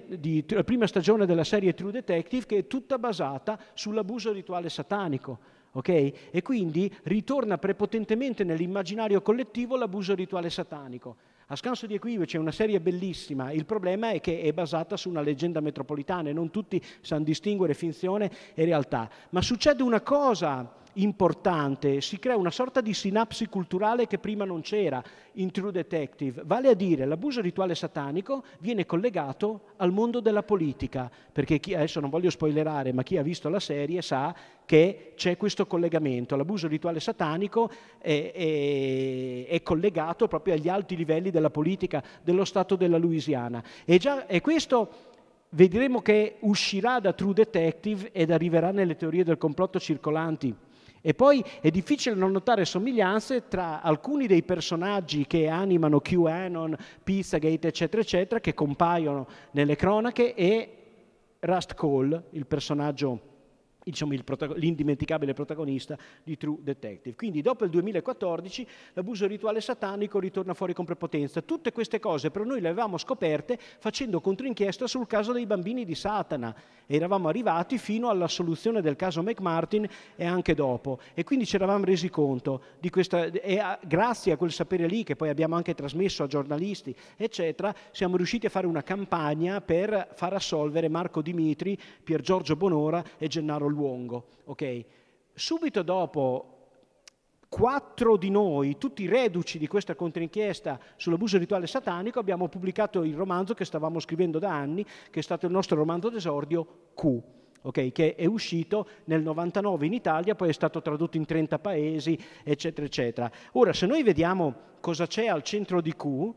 B: di, la prima stagione della serie True Detective che è tutta basata sull'abuso rituale satanico. Okay? E quindi ritorna prepotentemente nell'immaginario collettivo l'abuso rituale satanico. A scanso di equivoci è una serie bellissima, il problema è che è basata su una leggenda metropolitana e non tutti sanno distinguere finzione e realtà. Ma succede una cosa importante, si crea una sorta di sinapsi culturale che prima non c'era in True Detective, vale a dire l'abuso rituale satanico viene collegato al mondo della politica, perché chi, adesso non voglio spoilerare, ma chi ha visto la serie sa che c'è questo collegamento, l'abuso rituale satanico è, è, è collegato proprio agli alti livelli della politica dello Stato della Louisiana. E, già, e questo vedremo che uscirà da True Detective ed arriverà nelle teorie del complotto circolanti e poi è difficile non notare somiglianze tra alcuni dei personaggi che animano QAnon, Pizzagate, eccetera, eccetera, che compaiono nelle cronache e Rust Cole, il personaggio diciamo, protago- l'indimenticabile protagonista di True Detective. Quindi dopo il 2014 l'abuso rituale satanico ritorna fuori con prepotenza. Tutte queste cose però noi le avevamo scoperte facendo controinchiesta sul caso dei bambini di Satana. eravamo arrivati fino alla soluzione del caso McMartin e anche dopo. E quindi ci eravamo resi conto di questa... E a, grazie a quel sapere lì che poi abbiamo anche trasmesso a giornalisti, eccetera, siamo riusciti a fare una campagna per far assolvere Marco Dimitri, Pier Giorgio Bonora e Gennaro luogo. Okay? Subito dopo quattro di noi, tutti reduci di questa controinchiesta sull'abuso rituale satanico, abbiamo pubblicato il romanzo che stavamo scrivendo da anni, che è stato il nostro romanzo d'esordio Q. Okay, che è uscito nel 99 in Italia, poi è stato tradotto in 30 paesi, eccetera, eccetera. Ora, se noi vediamo cosa c'è al centro di Q,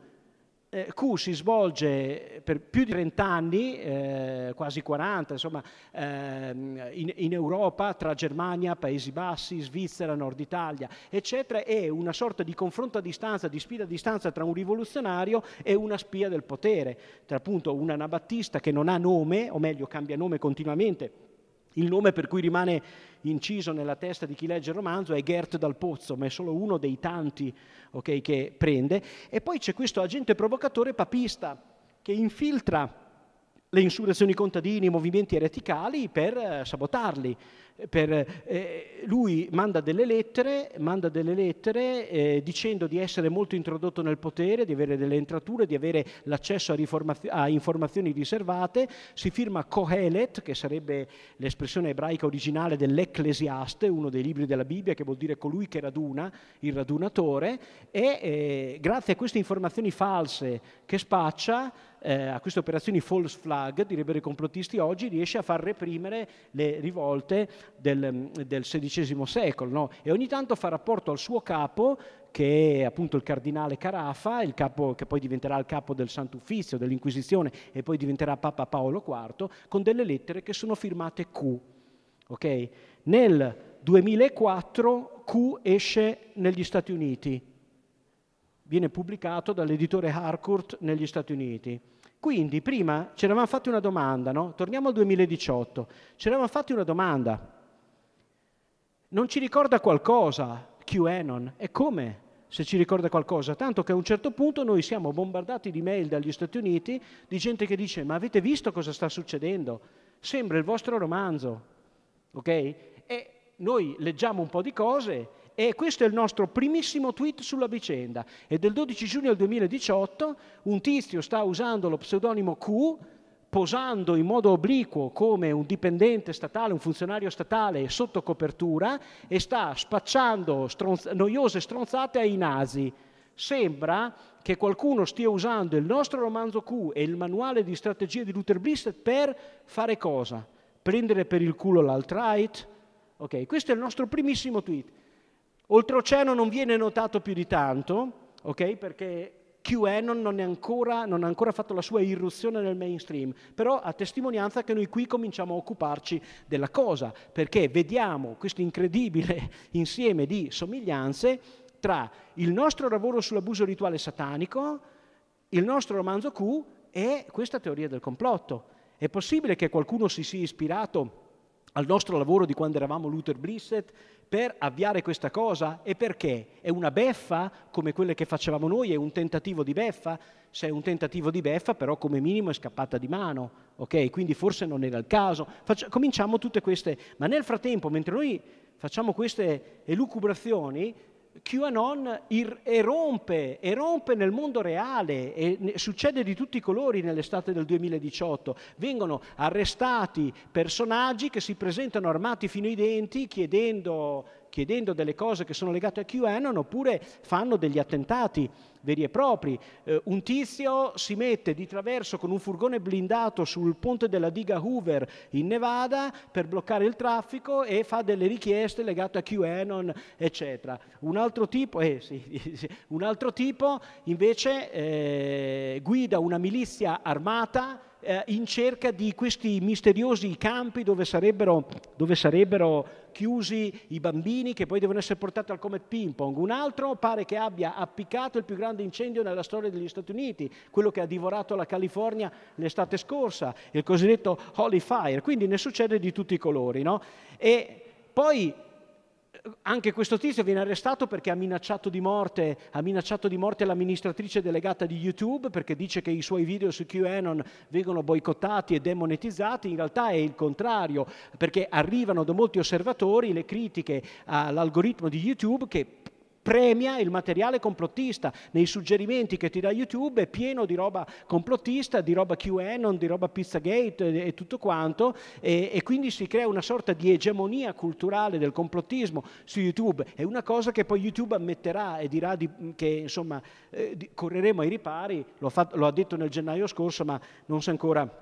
B: Q eh, si svolge per più di 30 anni, eh, quasi 40, insomma, eh, in, in, Europa, tra Germania, Paesi Bassi, Svizzera, Nord Italia, eccetera, è una sorta di confronto a distanza, di sfida a distanza tra un rivoluzionario e una spia del potere, tra appunto un anabattista che non ha nome, o meglio cambia nome continuamente, il nome per cui rimane inciso nella testa di chi legge il romanzo è Gert dal Pozzo, ma è solo uno dei tanti okay, che prende. E poi c'è questo agente provocatore papista che infiltra le insurrezioni contadini, i movimenti ereticali per eh, sabotarli. Per, eh, lui manda delle lettere, manda delle lettere eh, dicendo di essere molto introdotto nel potere, di avere delle entrature, di avere l'accesso a, a informazioni riservate, si firma Kohelet, che sarebbe l'espressione ebraica originale dell'Ecclesiaste, uno dei libri della Bibbia che vuol dire colui che raduna, il radunatore, e eh, grazie a queste informazioni false che spaccia, eh, a queste operazioni false flag, direbbero i complottisti oggi, riesce a far reprimere le rivolte del, mm, del XVI secolo no? e ogni tanto fa rapporto al suo capo che è appunto il cardinale Carafa, il capo, che poi diventerà il capo del Sant'Uffizio, dell'Inquisizione e poi diventerà Papa Paolo IV, con delle lettere che sono firmate Q. Okay? Nel 2004 Q esce negli Stati Uniti, viene pubblicato dall'editore Harcourt negli Stati Uniti. Quindi prima ci eravamo fatti una domanda, no? torniamo al 2018, ci eravamo fatti una domanda. Non ci ricorda qualcosa QAnon? E come? se ci ricorda qualcosa, tanto che a un certo punto noi siamo bombardati di mail dagli Stati Uniti di gente che dice ma avete visto cosa sta succedendo? Sembra il vostro romanzo, ok? E noi leggiamo un po' di cose e questo è il nostro primissimo tweet sulla vicenda. È del 12 giugno del 2018, un tizio sta usando lo pseudonimo Q, posando in modo obliquo come un dipendente statale, un funzionario statale sotto copertura e sta spacciando stronz- noiose stronzate ai nasi. Sembra che qualcuno stia usando il nostro romanzo Q e il manuale di strategia di Luther Bliss per fare cosa? Prendere per il culo l'alt-right? Ok, questo è il nostro primissimo tweet. Oltreoceano non viene notato più di tanto, okay, perché QAnon non, ancora, non, ha ancora fatto la sua irruzione nel mainstream, però a testimonianza che noi qui cominciamo a occuparci della cosa, perché vediamo questo incredibile insieme di somiglianze tra il nostro lavoro sull'abuso rituale satanico, il nostro romanzo Q e questa teoria del complotto. È possibile che qualcuno si sia ispirato a al nostro lavoro di quando eravamo Luther Blissett per avviare questa cosa? E perché? È una beffa come quelle che facevamo noi? È un tentativo di beffa? Se è un tentativo di beffa, però come minimo è scappata di mano, ok? Quindi forse non era il caso. Faccia, cominciamo tutte queste, ma nel frattempo, mentre noi facciamo queste elucubrazioni, QAnon ir- erompe, erompe nel mondo reale e ne- succede di tutti i colori nell'estate del 2018. Vengono arrestati personaggi che si presentano armati fino ai denti chiedendo chiedendo delle cose che sono legate a QAnon oppure fanno degli attentati veri e propri. Eh, un tizio si mette di traverso con un furgone blindato sul ponte della diga Hoover in Nevada per bloccare il traffico e fa delle richieste legate a QAnon, eccetera. Un altro tipo, eh, sì, sì, un altro tipo invece eh, guida una milizia armata eh, in cerca di questi misteriosi campi dove sarebbero, dove sarebbero, chiusi i bambini che poi devono essere portati al Comet Ping Pong. Un altro pare che abbia appiccato il più grande incendio nella storia degli Stati Uniti, quello che ha divorato la California l'estate scorsa, il cosiddetto Holy Fire. Quindi ne succede di tutti i colori. No? E poi anche questo tizio viene arrestato perché ha minacciato di morte, ha minacciato di morte l'amministratrice delegata di YouTube perché dice che i suoi video su QAnon vengono boicottati e demonetizzati, in realtà è il contrario, perché arrivano da molti osservatori le critiche all'algoritmo di YouTube che premia il materiale complottista. Nei suggerimenti che ti dà YouTube è pieno di roba complottista, di roba QAnon, di roba Pizzagate eh, e, tutto quanto e, e, quindi si crea una sorta di egemonia culturale del complottismo su YouTube. È una cosa che poi YouTube ammetterà e dirà di, mm, che insomma eh, di, correremo ai ripari, lo ha, fatto, lo ha detto nel gennaio scorso ma non si è ancora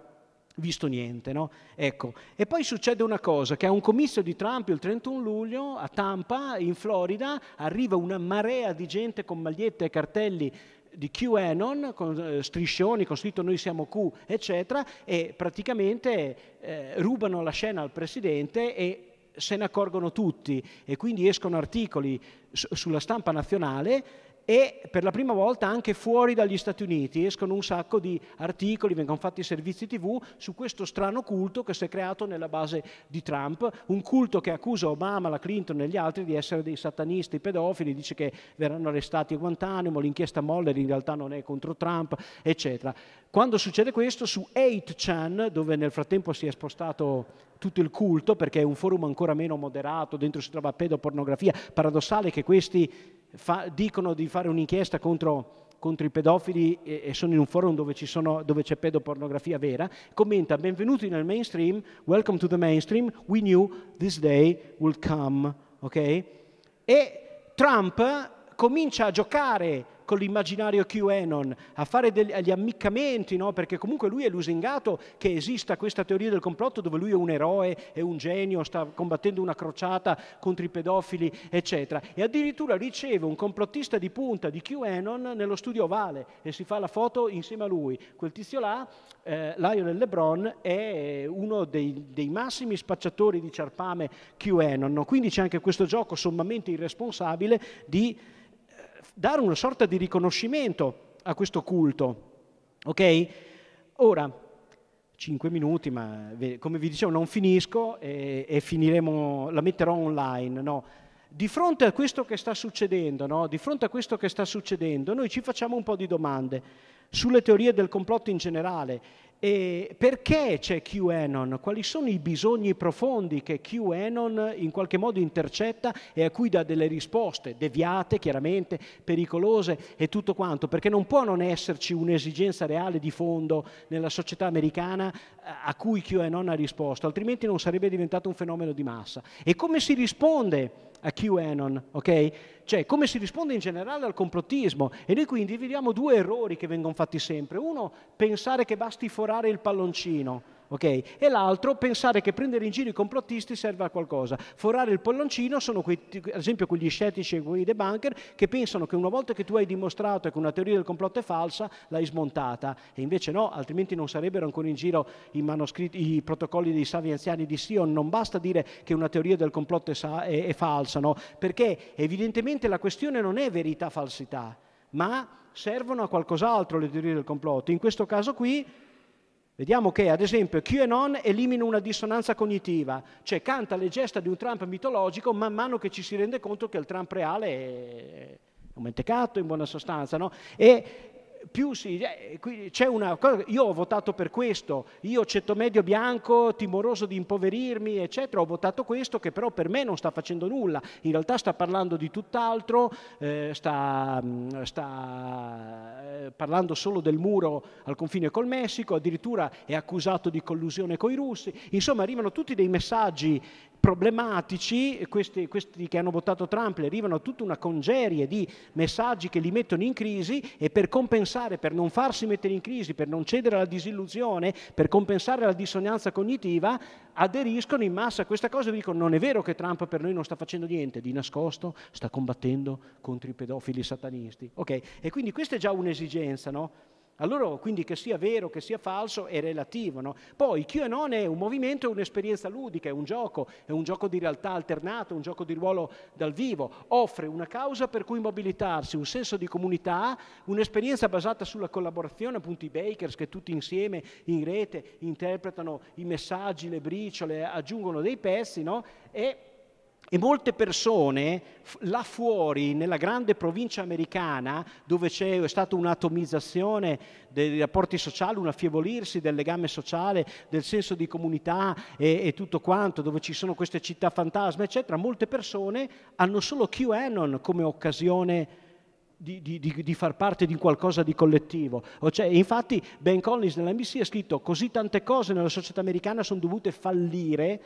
B: visto niente. No? Ecco. E poi succede una cosa, che a un comizio di Trump il 31 luglio a Tampa, in Florida, arriva una marea di gente con magliette e cartelli di QAnon, con eh, striscioni, con scritto noi siamo Q, eccetera, e praticamente eh, rubano la scena al presidente e se ne accorgono tutti e quindi escono articoli su- sulla stampa nazionale e per la prima volta anche fuori dagli Stati Uniti escono un sacco di articoli, vengono fatti servizi tv su questo strano culto che si è creato nella base di Trump, un culto che accusa Obama, la Clinton e gli altri di essere dei satanisti pedofili, dice che verranno arrestati a Guantanamo, l'inchiesta Moller in realtà non è contro Trump, eccetera. Quando succede questo su 8chan, dove nel frattempo si è spostato tutto il culto perché è un forum ancora meno moderato, dentro si trova pedopornografia, paradossale che questi fa, dicono di fare un'inchiesta contro, contro i pedofili e, e, sono in un forum dove, sono, dove c'è pedopornografia vera, commenta benvenuti nel mainstream, welcome to the mainstream, we knew this day would come, ok? E Trump comincia a giocare con l'immaginario QAnon, a fare degli ammiccamenti, no? perché comunque lui è lusingato che esista questa teoria del complotto dove lui è un eroe, è un genio, sta combattendo una crociata contro i pedofili, eccetera. E addirittura riceve un complottista di punta di QAnon nello studio Ovale e si fa la foto insieme a lui. Quel tizio là, eh, Lionel Lebron, è uno dei, dei massimi spacciatori di ciarpame QAnon. Quindi c'è anche questo gioco sommamente irresponsabile di dare una sorta di riconoscimento a questo culto. Ok? Ora, 5 minuti, ma come vi dicevo non finisco e, e finiremo, la metterò online. No? Di fronte a questo che sta succedendo, no? di fronte a questo che sta succedendo, noi ci facciamo un po' di domande sulle teorie del complotto in generale e perché c'è QAnon? Quali sono i bisogni profondi che QAnon in qualche modo intercetta e a cui dà delle risposte deviate, chiaramente, pericolose e tutto quanto? Perché non può non esserci un'esigenza reale di fondo nella società americana eh, a cui QAnon ha risposto, altrimenti non sarebbe diventato un fenomeno di massa. E come si risponde? a QAnon, ok? Cioè, come si risponde in generale al complottismo? E noi qui individuiamo due errori che vengono fatti sempre. Uno, pensare che basti forare il palloncino Okay? E l'altro, pensare che prendere in giro i complottisti serve a qualcosa. Forare il polloncino sono, quei, ad esempio, quegli scettici e quei debunker che pensano che una volta che tu hai dimostrato che una teoria del complotto è falsa, l'hai smontata. E invece no, altrimenti non sarebbero ancora in giro i, manoscritti, i protocolli dei savi anziani di Sion. Non basta dire che una teoria del complotto è, è, è falsa, no? perché evidentemente la questione non è verità-falsità, ma servono a qualcos'altro le teorie del complotto. In questo caso qui Vediamo che, ad esempio, QAnon elimina una dissonanza cognitiva, cioè canta le gesta di un Trump mitologico man mano che ci si rende conto che il Trump reale è un mentecatto in buona sostanza, no? E più si, eh, c'è una cosa, io ho votato per questo, io ceto medio bianco, timoroso di impoverirmi, eccetera, ho votato questo che però per me non sta facendo nulla, in realtà sta parlando di tutt'altro, eh, sta, mm, sta eh, parlando solo del muro al confine col Messico, addirittura è accusato di collusione con i russi, insomma arrivano tutti dei messaggi problematici, questi, questi, che hanno votato Trump le arrivano a tutta una congerie di messaggi che li mettono in crisi e per compensare, per non farsi mettere in crisi, per non cedere alla disillusione, per compensare la dissonanza cognitiva, aderiscono in massa a questa cosa e dicono non è vero che Trump per noi non sta facendo niente, di nascosto sta combattendo contro i pedofili satanisti. Okay? E quindi questa è già un'esigenza, no? Allora, quindi che sia vero, che sia falso, è relativo. No? Poi QAnon è un movimento, è un'esperienza ludica, è un gioco, è un gioco di realtà alternata, un gioco di ruolo dal vivo. Offre una causa per cui mobilitarsi, un senso di comunità, un'esperienza basata sulla collaborazione, appunto i bakers che tutti insieme in rete interpretano i messaggi, le briciole, aggiungono dei pezzi, no? E e molte persone là fuori, nella grande provincia americana, dove c'è stata un'atomizzazione dei rapporti sociali, un affievolirsi del legame sociale, del senso di comunità e, e tutto quanto, dove ci sono queste città fantasma, eccetera, molte persone hanno solo QAnon come occasione. Di, di, di, far parte di qualcosa di collettivo. Cioè, infatti Ben Collins nell'NBC ha scritto così tante cose nella società americana sono dovute fallire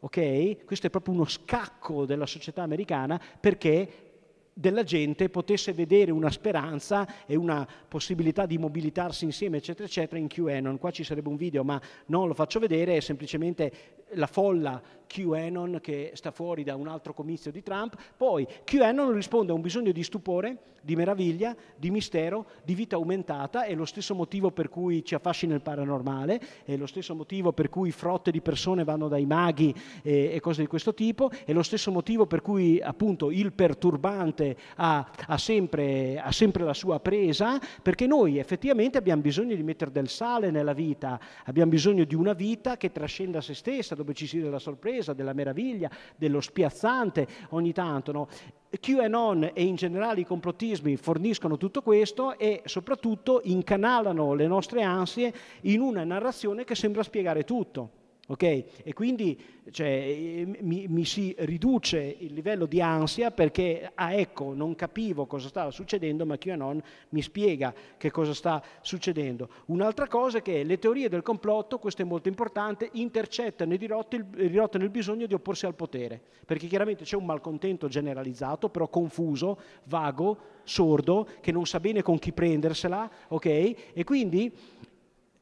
B: ok? Questo è proprio uno scacco della società americana perché della gente potesse vedere una speranza e una possibilità di mobilitarsi insieme, eccetera, eccetera, in QAnon. Qua ci sarebbe un video, ma non lo faccio vedere, è semplicemente la folla QAnon che sta fuori da un altro comizio di Trump, poi QAnon risponde a un bisogno di stupore, di meraviglia, di mistero, di vita aumentata, è lo stesso motivo per cui ci affascina il paranormale, è lo stesso motivo per cui frotte di persone vanno dai maghi e, e cose di questo tipo, è lo stesso motivo per cui appunto il perturbante ha, ha, sempre, ha sempre la sua presa, perché noi effettivamente abbiamo bisogno di mettere del sale nella vita, abbiamo bisogno di una vita che trascenda se stessa, dove ci sia della sorpresa, della meraviglia, dello spiazzante ogni tanto. No? QAnon e in generale i complottismi forniscono tutto questo e soprattutto incanalano le nostre ansie in una narrazione che sembra spiegare tutto. Okay? E quindi cioè, ehm, mi, mi, si riduce il livello di ansia perché, ah ecco, non capivo cosa stava succedendo, ma QAnon mi spiega che cosa sta succedendo. Un'altra cosa è che le teorie del complotto, questo è molto importante, intercettano e dirottano il bisogno di opporsi al potere, perché chiaramente c'è un malcontento generalizzato, però confuso, vago, sordo, che non sa bene con chi prendersela, ok? E quindi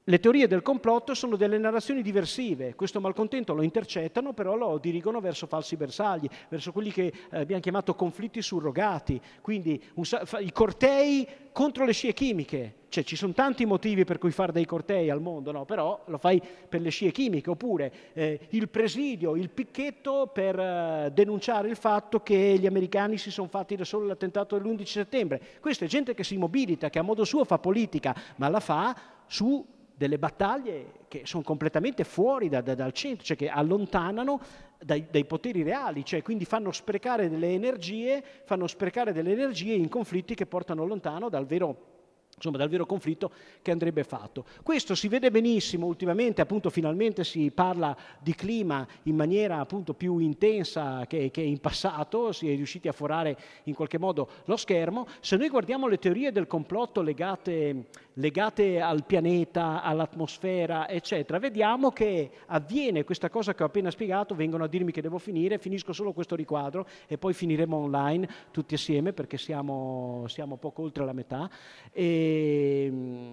B: le teorie del complotto sono delle narrazioni diversive, questo malcontento lo intercettano, però lo dirigono verso falsi bersagli, verso quelli che eh, abbiamo chiamato conflitti surrogati, quindi un, i cortei contro le scie chimiche. Cioè ci sono tanti motivi per cui fare dei cortei al mondo, no? però lo fai per le scie chimiche, oppure eh, il presidio, il picchetto per eh, denunciare il fatto che gli americani si sono fatti da solo l'attentato dell'11 settembre. Questa è gente che si mobilita, che a modo suo fa politica, ma la fa su delle battaglie che sono completamente fuori da, da, dal centro, cioè che allontanano dai, dai, poteri reali, cioè quindi fanno sprecare delle energie, fanno sprecare delle energie in conflitti che portano lontano dal vero insomma dal vero conflitto che andrebbe fatto. Questo si vede benissimo ultimamente, appunto finalmente si parla di clima in maniera appunto più intensa che, che, in passato, si è riusciti a forare in qualche modo lo schermo. Se noi guardiamo le teorie del complotto legate legate al pianeta, all'atmosfera, eccetera, vediamo che avviene questa cosa che ho appena spiegato, vengono a dirmi che devo finire, finisco solo questo riquadro e poi finiremo online tutti assieme perché siamo, siamo poco oltre la metà. E, ehm,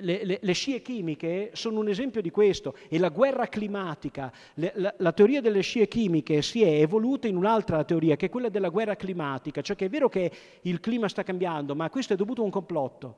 B: le, le, le, scie chimiche sono un esempio di questo e la guerra climatica, le, la, la teoria delle scie chimiche si è evoluta in un'altra teoria che è quella della guerra climatica, cioè che è vero che il clima sta cambiando, ma questo è dovuto a un complotto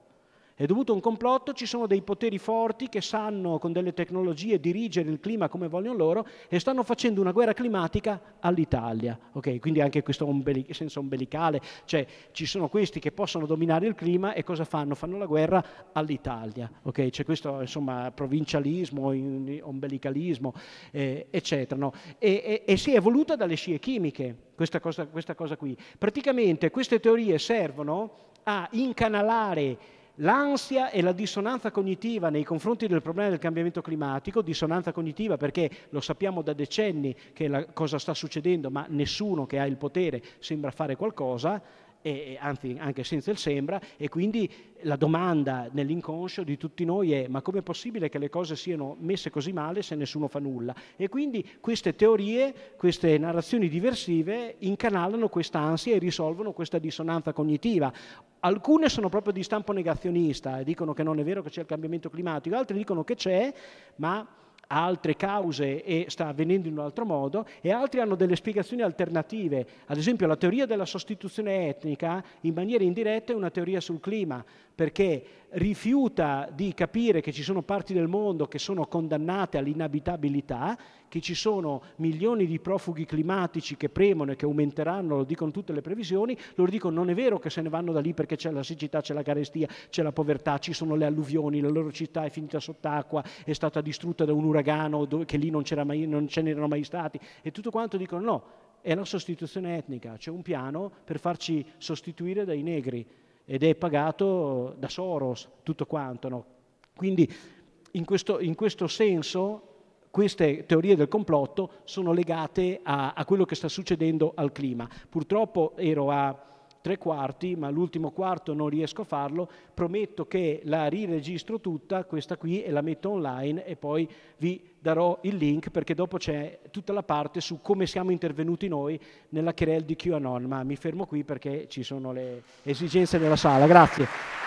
B: è dovuto a un complotto, ci sono dei poteri forti che sanno con delle tecnologie dirigere il clima come vogliono loro e stanno facendo una guerra climatica all'Italia. Okay, quindi anche questo ombelic- senso ombelicale, cioè ci sono questi che possono dominare il clima e cosa fanno? Fanno la guerra all'Italia. Okay, c'è questo insomma, provincialismo, ombelicalismo, eh, eccetera. No? E, e, e, si è evoluta dalle scie chimiche questa cosa, questa cosa qui. Praticamente queste teorie servono a incanalare l'ansia e la dissonanza cognitiva nei confronti del problema del cambiamento climatico, dissonanza cognitiva perché lo sappiamo da decenni che la cosa sta succedendo, ma nessuno che ha il potere sembra fare qualcosa, e, anzi anche senza il sembra, e quindi la domanda nell'inconscio di tutti noi è ma com'è possibile che le cose siano messe così male se nessuno fa nulla? E quindi queste teorie, queste narrazioni diversive incanalano questa ansia e risolvono questa dissonanza cognitiva. Alcune sono proprio di stampo negazionista e eh, dicono che non è vero che c'è il cambiamento climatico, altre dicono che c'è, ma ha altre cause e sta avvenendo in un altro modo, e altri hanno delle spiegazioni alternative. Ad esempio la teoria della sostituzione etnica in maniera indiretta è una teoria sul clima, perché rifiuta di capire che ci sono parti del mondo che sono condannate all'inabitabilità, che ci sono milioni di profughi climatici che premono e che aumenteranno, lo dicono tutte le previsioni, loro dicono non è vero che se ne vanno da lì perché c'è la siccità, c'è la carestia, c'è la povertà, ci sono le alluvioni, la loro città è finita sott'acqua, è stata distrutta da un uragano che lì non, mai, non ce n'erano mai stati e tutto quanto dicono no, è la sostituzione etnica, c'è un piano per farci sostituire dai negri ed è pagato da Soros, tutto quanto. No? Quindi in questo, in questo, senso queste teorie del complotto sono legate a, a quello che sta succedendo al clima. Purtroppo ero a tre quarti, ma l'ultimo quarto non riesco a farlo, prometto che la riregistro tutta, questa qui, e la metto online e poi vi darò il link perché dopo c'è tutta la parte su come siamo intervenuti noi nella querel di QAnon, ma mi fermo qui perché ci sono le esigenze della sala. Grazie.